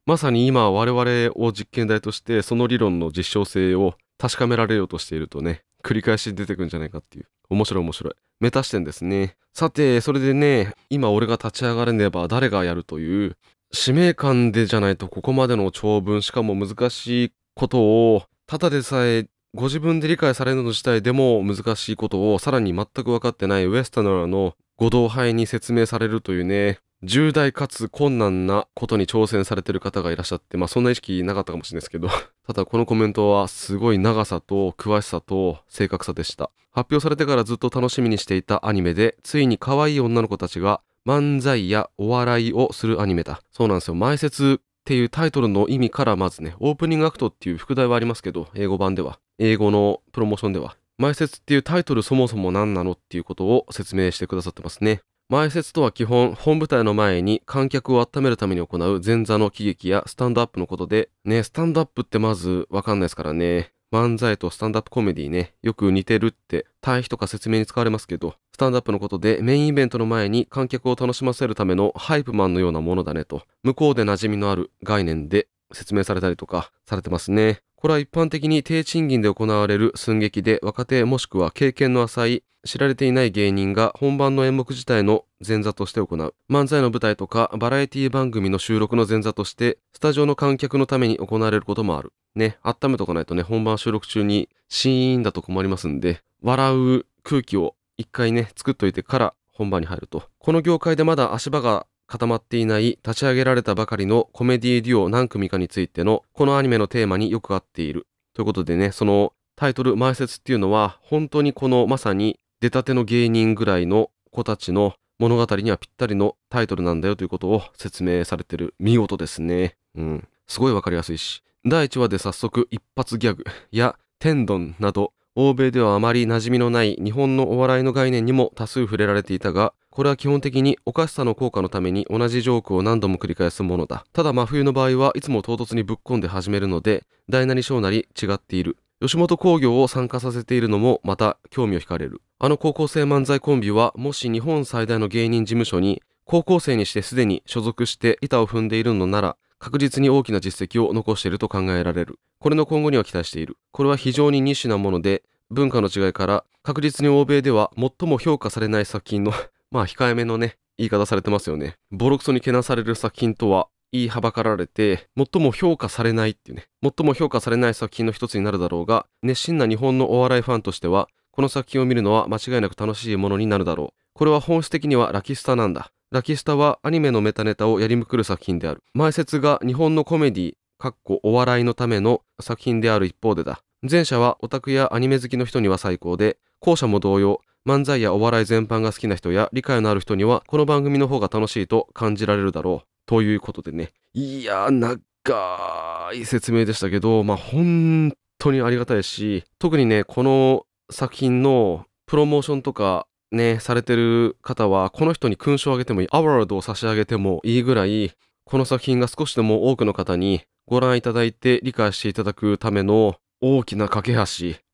まさに今我々を実験台としてその理論の実証性を確かめられようとしているとね、繰り返し出てくんじゃないかっていう。面白い面白い。メタ視点ですね。さて、それでね、今俺が立ち上がれねば誰がやるという、使命感でじゃないとここまでの長文しかも難しいことを、ただでさえご自分で理解されるの自体でも難しいことをさらに全く分かってないウエスタナーのご同輩に説明されるというね、重大かつ困難なことに挑戦されてる方がいらっしゃって、まあそんな意識なかったかもしれないですけど、ただこのコメントはすごい長さと詳しさと正確さでした。発表されてからずっと楽しみにしていたアニメで、ついに可愛い女の子たちが漫才やお笑いをするアニメだ。そうなんですよ。前説っていうタイトルの意味からまずね、オープニングアクトっていう副題はありますけど、英語版では。英語のプロモーションでは。前説っていうタイトルそもそも何なのっていうことを説明してくださってますね。前説とは基本、本舞台の前に観客を温めるために行う前座の喜劇やスタンドアップのことで、ね、スタンドアップってまずわかんないですからね。漫才とスタンドアップコメディね、よく似てるって、対比とか説明に使われますけど、スタンドアップのことでメインイベントの前に観客を楽しませるためのハイプマンのようなものだねと、向こうで馴染みのある概念で、説明されたりとかされてますね。これは一般的に低賃金で行われる寸劇で若手もしくは経験の浅い知られていない芸人が本番の演目自体の前座として行う漫才の舞台とかバラエティ番組の収録の前座としてスタジオの観客のために行われることもあるね温めとかないとね本番収録中にシーンだと困りますんで笑う空気を一回ね作っといてから本番に入るとこの業界でまだ足場が固まっていない立ち上げられたばかりのコメディーデュオ何組かについてのこのアニメのテーマによく合っている。ということでね、そのタイトル、前説っていうのは本当にこのまさに出たての芸人ぐらいの子たちの物語にはぴったりのタイトルなんだよということを説明されてる。見事ですね。うん。すごいわかりやすいし。第1話で早速一発ギャグや天丼など欧米ではあまり馴染みのない日本のお笑いの概念にも多数触れられていたがこれは基本的におかしさの効果のために同じジョークを何度も繰り返すものだ。ただ真冬の場合はいつも唐突にぶっ込んで始めるので、大なり小なり違っている。吉本興業を参加させているのもまた興味を惹かれる。あの高校生漫才コンビはもし日本最大の芸人事務所に高校生にしてすでに所属して板を踏んでいるのなら確実に大きな実績を残していると考えられる。これの今後には期待している。これは非常にニッシュなもので文化の違いから確実に欧米では最も評価されない作品のまあ控えめのね、言い方されてますよね。ボロクソにけなされる作品とは言いはばかられて、最も評価されないっていうね、最も評価されない作品の一つになるだろうが、熱心な日本のお笑いファンとしては、この作品を見るのは間違いなく楽しいものになるだろう。これは本質的にはラキスタなんだ。ラキスタはアニメのメタネタをやりむくる作品である。前説が日本のコメディ、かっこお笑いのための作品である一方でだ。前者はオタクやアニメ好きの人には最高で、後者も同様、漫才やお笑い全般が好きな人や理解のある人には、この番組の方が楽しいと感じられるだろう。ということでね、いやー、長い説明でしたけど、まあ、本当にありがたいし、特にね、この作品のプロモーションとか、ね、されてる方は、この人に勲章をあげてもいい、アワードを差し上げてもいいぐらい、この作品が少しでも多くの方にご覧いただいて理解していただくための大きな架け橋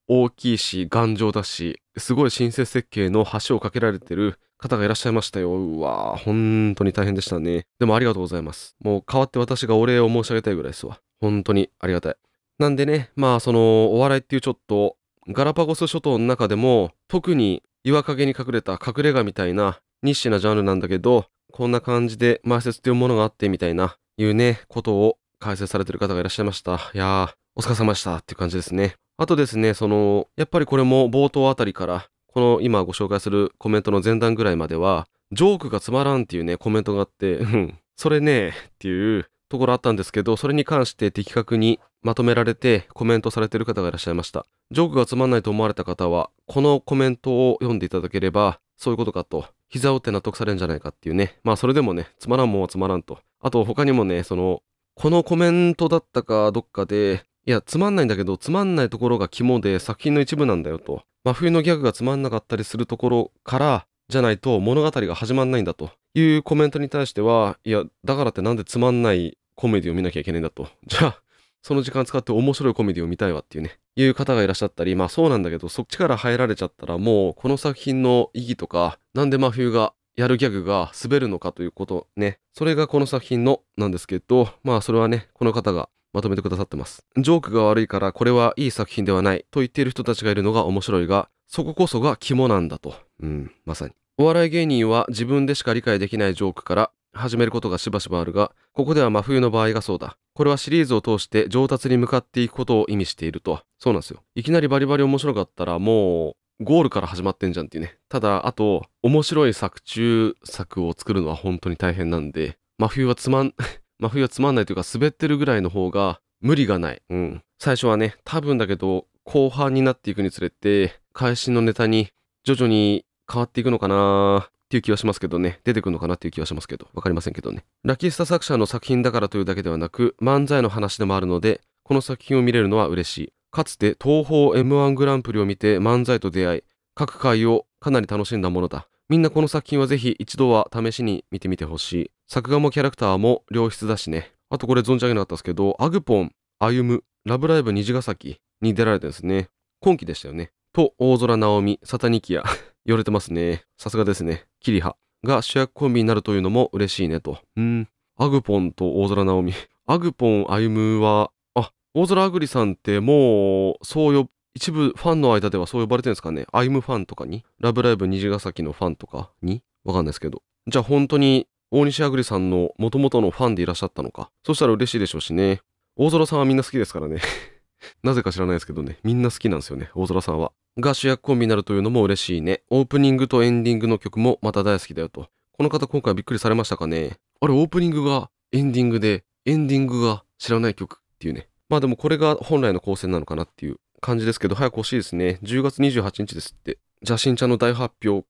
大きいし、頑丈だし、すごい新設設計の橋を架けられてる方がいらっしゃいましたよ。うわぁ、本当に大変でしたね。でもありがとうございます。もう代わって私がお礼を申し上げたいぐらいですわ。本当にありがたい。なんでね、まあその、お笑いっていうちょっと、ガラパゴス諸島の中でも、特に岩陰に隠れた隠れ家みたいな、日誌なジャンルなんだけど、こんな感じで埋設というものがあってみたいな、いうね、ことを解説されてる方がいらっしゃいました。いやー、お疲れ様でしたっていう感じですね。あとですね、その、やっぱりこれも冒頭あたりから、この今ご紹介するコメントの前段ぐらいまでは、ジョークがつまらんっていうね、コメントがあって、うん、それね、っていうところあったんですけど、それに関して的確にまとめられてコメントされてる方がいらっしゃいました。ジョークがつまんないと思われた方は、このコメントを読んでいただければ、そういうことかと、膝を打って納得されるんじゃないかっていうね。まあそれでもね、つまらんもんはつまらんと。あと他にもね、その、このコメントだったかどっかで、いや、つまんないんだけど、つまんないところが肝で作品の一部なんだよと。真冬のギャグがつまんなかったりするところから、じゃないと物語が始まんないんだというコメントに対しては、いや、だからってなんでつまんないコメディを見なきゃいけないんだと。じゃあ、その時間使って面白いコメディを見たいわっていうね、いう方がいらっしゃったり、まあそうなんだけど、そっちから入られちゃったらもう、この作品の意義とか、なんで真冬がやるギャグが滑るのかということね。それがこの作品のなんですけど、まあそれはね、この方がまとめてくださってます。ジョークが悪いからこれはいい作品ではないと言っている人たちがいるのが面白いが、そここそが肝なんだと。うん、まさに。お笑い芸人は自分でしか理解できないジョークから始めることがしばしばあるが、ここでは真冬の場合がそうだ。これはシリーズを通して上達に向かっていくことを意味していると。そうなんですよ。いきなりバリバリ面白かったらもうゴールから始まってんじゃんっていうね。ただ、あと、面白い作中作を作るのは本当に大変なんで、真冬はつまん、真冬はつまんないというか滑ってるぐらいの方が無理がない。うん。最初はね、多分だけど、後半になっていくにつれて、会心のネタに徐々に変わっていくのかなっていう気はしますけどね。出てくるのかなっていう気はしますけど、わかりませんけどね。ラキースタ作者の作品だからというだけではなく、漫才の話でもあるので、この作品を見れるのは嬉しい。かつて東宝 M1 グランプリを見て漫才と出会い、各回をかなり楽しんだものだ。みんなこの作品はぜひ一度は試しに見てみてほしい。作画もキャラクターも良質だしね。あとこれ存じ上げなかったですけど、アグポン、歩む、ラブライブ虹ヶ崎に出られてですね。今期でしたよね。と、大空直美、サタニキア。言 われてますね。さすがですね。キリハが主役コンビになるというのも嬉しいねと。うん。アグポンと大空直美。アグポン歩むは、あ、大空あぐりさんってもう、そうよ、一部ファンの間ではそう呼ばれてるんですかね。アイムファンとかに、ラブライブ虹ヶ崎のファンとかに、わかんないですけど。じゃあ本当に大西あぐりさんの元々のファンでいらっしゃったのか。そしたら嬉しいでしょうしね。大空さんはみんな好きですからね。なぜか知らないですけどね、みんな好きなんですよね、大空さんは。が主役コンビになるというのも嬉しいね。オープニングとエンディングの曲もまた大好きだよと。この方今回びっくりされましたかね。あれ、オープニングがエンディングで、エンディングが知らない曲っていうね。まあでもこれが本来の構成なのかなっていう感じですけど、早く欲しいですね。10月28日ですって。邪神ちゃんの大発表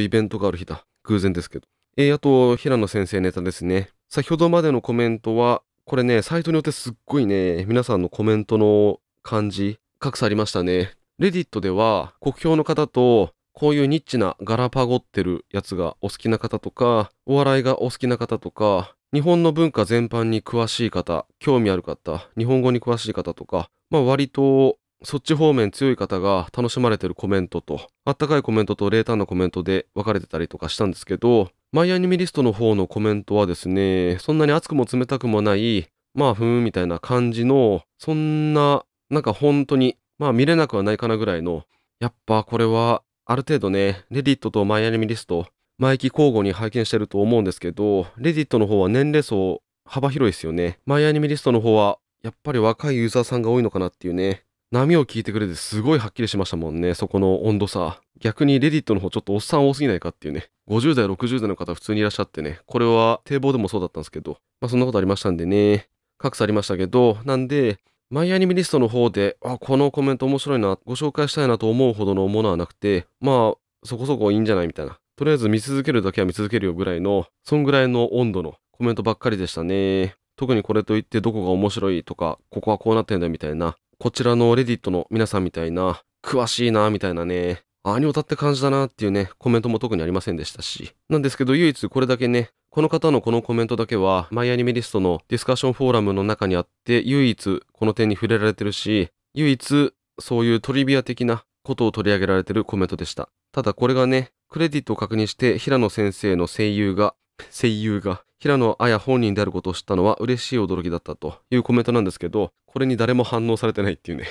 イベントがある日だ。偶然ですけど。えー、あと、平野先生ネタですね。先ほどまでのコメントは、これね、サイトによってすっごいね、皆さんのコメントの感じ、格差ありましたね。レディットでは、国評の方と、こういうニッチなガラパゴってるやつがお好きな方とか、お笑いがお好きな方とか、日本の文化全般に詳しい方、興味ある方、日本語に詳しい方とか、まあ割とそっち方面強い方が楽しまれてるコメントと、あったかいコメントと冷淡なコメントで分かれてたりとかしたんですけど、マイアニメリストの方のコメントはですね、そんなに熱くも冷たくもない、まあふーんみたいな感じの、そんな、なんか本当に、まあ見れなくはないかなぐらいの、やっぱこれはある程度ね、レディットとマイアニメリスト、毎期交互に拝見してると思うんですけど、レディットの方は年齢層幅広いですよね。マイアニメリストの方はやっぱり若いユーザーさんが多いのかなっていうね。波を聞いてくれてすごいはっきりしましたもんね。そこの温度差。逆にレディットの方ちょっとおっさん多すぎないかっていうね。50代、60代の方普通にいらっしゃってね。これは堤防でもそうだったんですけど。まあそんなことありましたんでね。格差ありましたけど。なんで、マイアニメリストの方で、あ、このコメント面白いな、ご紹介したいなと思うほどのものはなくて、まあ、そこそこいいんじゃないみたいな。とりあえず見続けるだけは見続けるよぐらいの、そんぐらいの温度のコメントばっかりでしたね。特にこれといってどこが面白いとか、ここはこうなってんだみたいな、こちらのレディットの皆さんみたいな、詳しいな、みたいなね、あに歌って感じだなっていうね、コメントも特にありませんでしたし。なんですけど、唯一これだけね、この方のこのコメントだけは、マイアニメリストのディスカッションフォーラムの中にあって、唯一この点に触れられてるし、唯一そういうトリビア的なことを取り上げられてるコメントでした。ただこれがね、クレディットを確認して、平野先生の声優が声優が平野綾本人であることを知ったのは嬉しい驚きだったというコメントなんですけど、これに誰も反応されてないっていうね。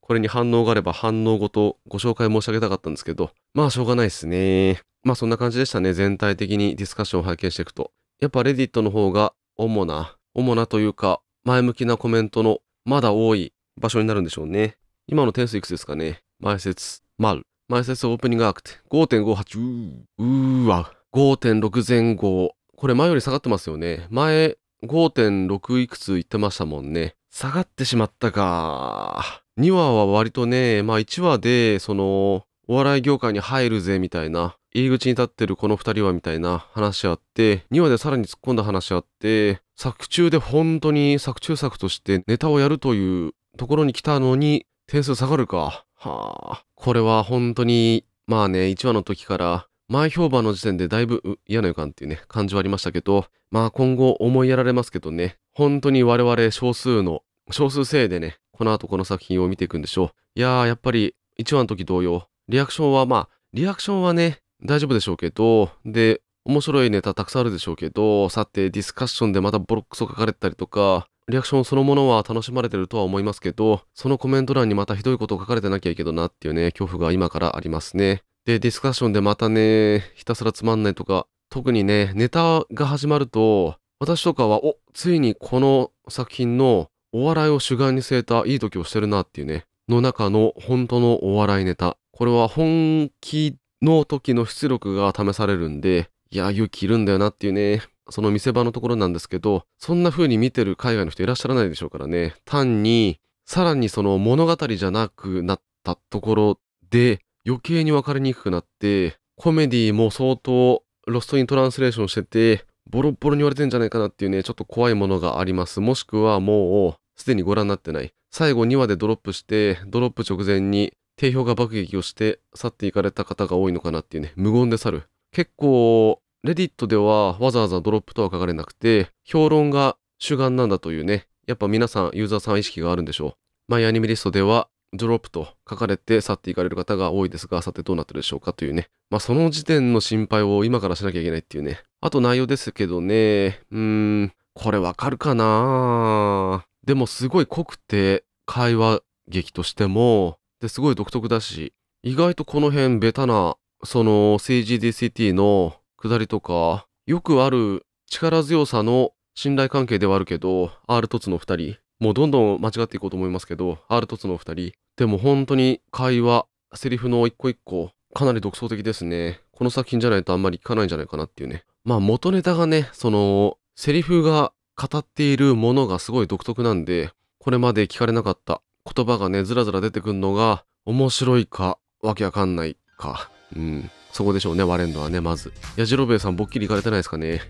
これに反応があれば反応ごとご紹介申し上げたかったんですけど、まあしょうがないですね。まあそんな感じでしたね。全体的にディスカッションを拝見していくと。やっぱレディットの方が主な、主なというか前向きなコメントのまだ多い場所になるんでしょうね。今の点数いくつですかね前説、丸。前説オープニングアクト5.58。うーわ。5.6前後。これ前より下がってますよね。前5.6いくつ言ってましたもんね。下がってしまったか。2話は割とね、まあ1話で、その、お笑い業界に入るぜみたいな、入り口に立ってるこの2人はみたいな話あって、2話でさらに突っ込んだ話あって、作中で本当に作中作としてネタをやるというところに来たのに点数下がるか。はあ、これは本当に、まあね、1話の時から前評判の時点でだいぶ嫌な予感っていうね、感じはありましたけど、まあ今後思いやられますけどね、本当に我々少数の、少数いでね、この後この作品を見ていくんでしょう。いやー、やっぱり1話の時同様、リアクションはまあ、リアクションはね、大丈夫でしょうけど、で、面白いネタたくさんあるでしょうけど、さてディスカッションでまたボロクを書かれてたりとか、リアクションそのものは楽しまれてるとは思いますけど、そのコメント欄にまたひどいことを書かれてなきゃいけどなっていうね、恐怖が今からありますね。で、ディスカッションでまたね、ひたすらつまんないとか、特にね、ネタが始まると、私とかは、お、ついにこの作品のお笑いを主眼に据えたいい時をしてるなっていうね、の中の本当のお笑いネタ。これは本気の時の出力が試されるんで、いや、勇気いるんだよなっていうね、その見せ場のところなんですけど、そんな風に見てる海外の人いらっしゃらないでしょうからね、単に、さらにその物語じゃなくなったところで、余計に分かりにくくなって、コメディも相当ロストイントランスレーションしてて、ボロボロに言われてんじゃないかなっていうね、ちょっと怖いものがあります。もしくはもう、すでにご覧になってない。最後2話でドロップして、ドロップ直前に定評が爆撃をして去っていかれた方が多いのかなっていうね、無言で去る。結構、レディットではわざわざドロップとは書かれなくて、評論が主眼なんだというね、やっぱ皆さん、ユーザーさん意識があるんでしょう。マイアニメリストでは、ドロップと書かれて去っていかれる方が多いですが、さてどうなってるでしょうかというね。まあその時点の心配を今からしなきゃいけないっていうね。あと内容ですけどね、うーん、これわかるかなでもすごい濃くて、会話劇としても、で、すごい独特だし、意外とこの辺ベタな、その CGDCT の下りとか、よくある力強さの信頼関係ではあるけど、R 凸の二人、もうどんどん間違っていこうと思いますけど、R 凸の二人、でも本当に会話、セリフの一個一個、かなり独創的ですね。この作品じゃないとあんまり聞かないんじゃないかなっていうね。まあ元ネタがね、その、セリフが語っているものがすごい独特なんで、これまで聞かれなかった言葉がね、ずらずら出てくるのが、面白いか、わけわかんないか。うん。そこでしょうね、割れんのはね、まず。矢じろべえさん、ぼっきり行かれてないですかね。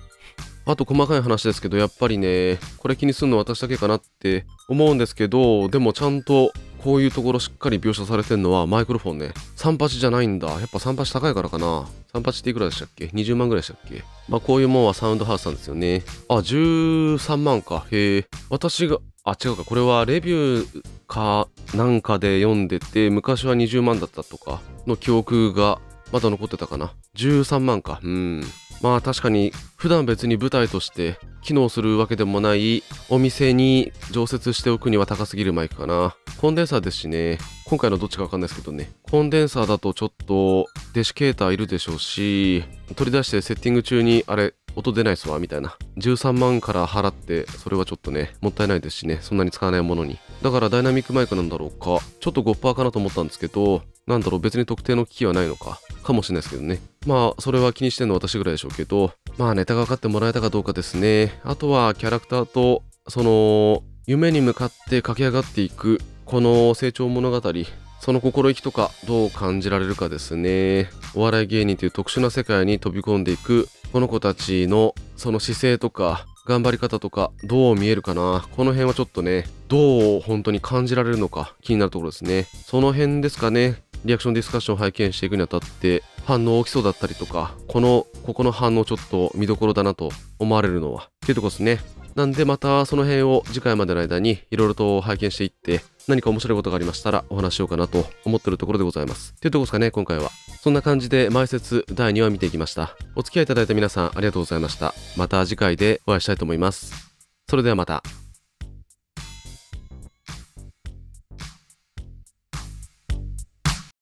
あと細かい話ですけど、やっぱりね、これ気にするの私だけかなって思うんですけど、でもちゃんとこういうところしっかり描写されてるのはマイクロフォンね。38じゃないんだ。やっぱ38高いからかな。38っていくらでしたっけ ?20 万ぐらいでしたっけまあこういうもんはサウンドハウスなんですよね。あ、13万か。へえ。私が、あ、違うか。これはレビューかなんかで読んでて、昔は20万だったとかの記憶がまだ残ってたかな。13万か。うん。まあ確かに普段別に舞台として機能するわけでもないお店に常設しておくには高すぎるマイクかな。コンデンサーですしね、今回のどっちかわかんないですけどね、コンデンサーだとちょっとデシケーターいるでしょうし、取り出してセッティング中にあれ、音出ないっすわ、みたいな。13万から払って、それはちょっとね、もったいないですしね、そんなに使わないものに。だからダイナミックマイクなんだろうか。ちょっと5%かなと思ったんですけど、なんだろう、別に特定の危機はないのか、かもしれないですけどね。まあ、それは気にしてんの私ぐらいでしょうけど、まあ、ネタが分かってもらえたかどうかですね。あとは、キャラクターと、その、夢に向かって駆け上がっていく、この成長物語、その心意気とか、どう感じられるかですね。お笑い芸人という特殊な世界に飛び込んでいく、この子たちの、その姿勢とか、頑張り方とかどう見えるかなこの辺はちょっとねどう本当に感じられるのか気になるところですねその辺ですかねリアクションディスカッションを拝見していくにあたって反応大きそうだったりとかこのここの反応ちょっと見どころだなと思われるのはっていうとこですねなんでまたその辺を次回までの間にいろいろと拝見していって何か面白いことがありましたらお話しようかなと思ってるところでございます。っていうとこですかね、今回は。そんな感じで前説第2話見ていきました。お付き合いいただいた皆さんありがとうございました。また次回でお会いしたいと思います。それではまた。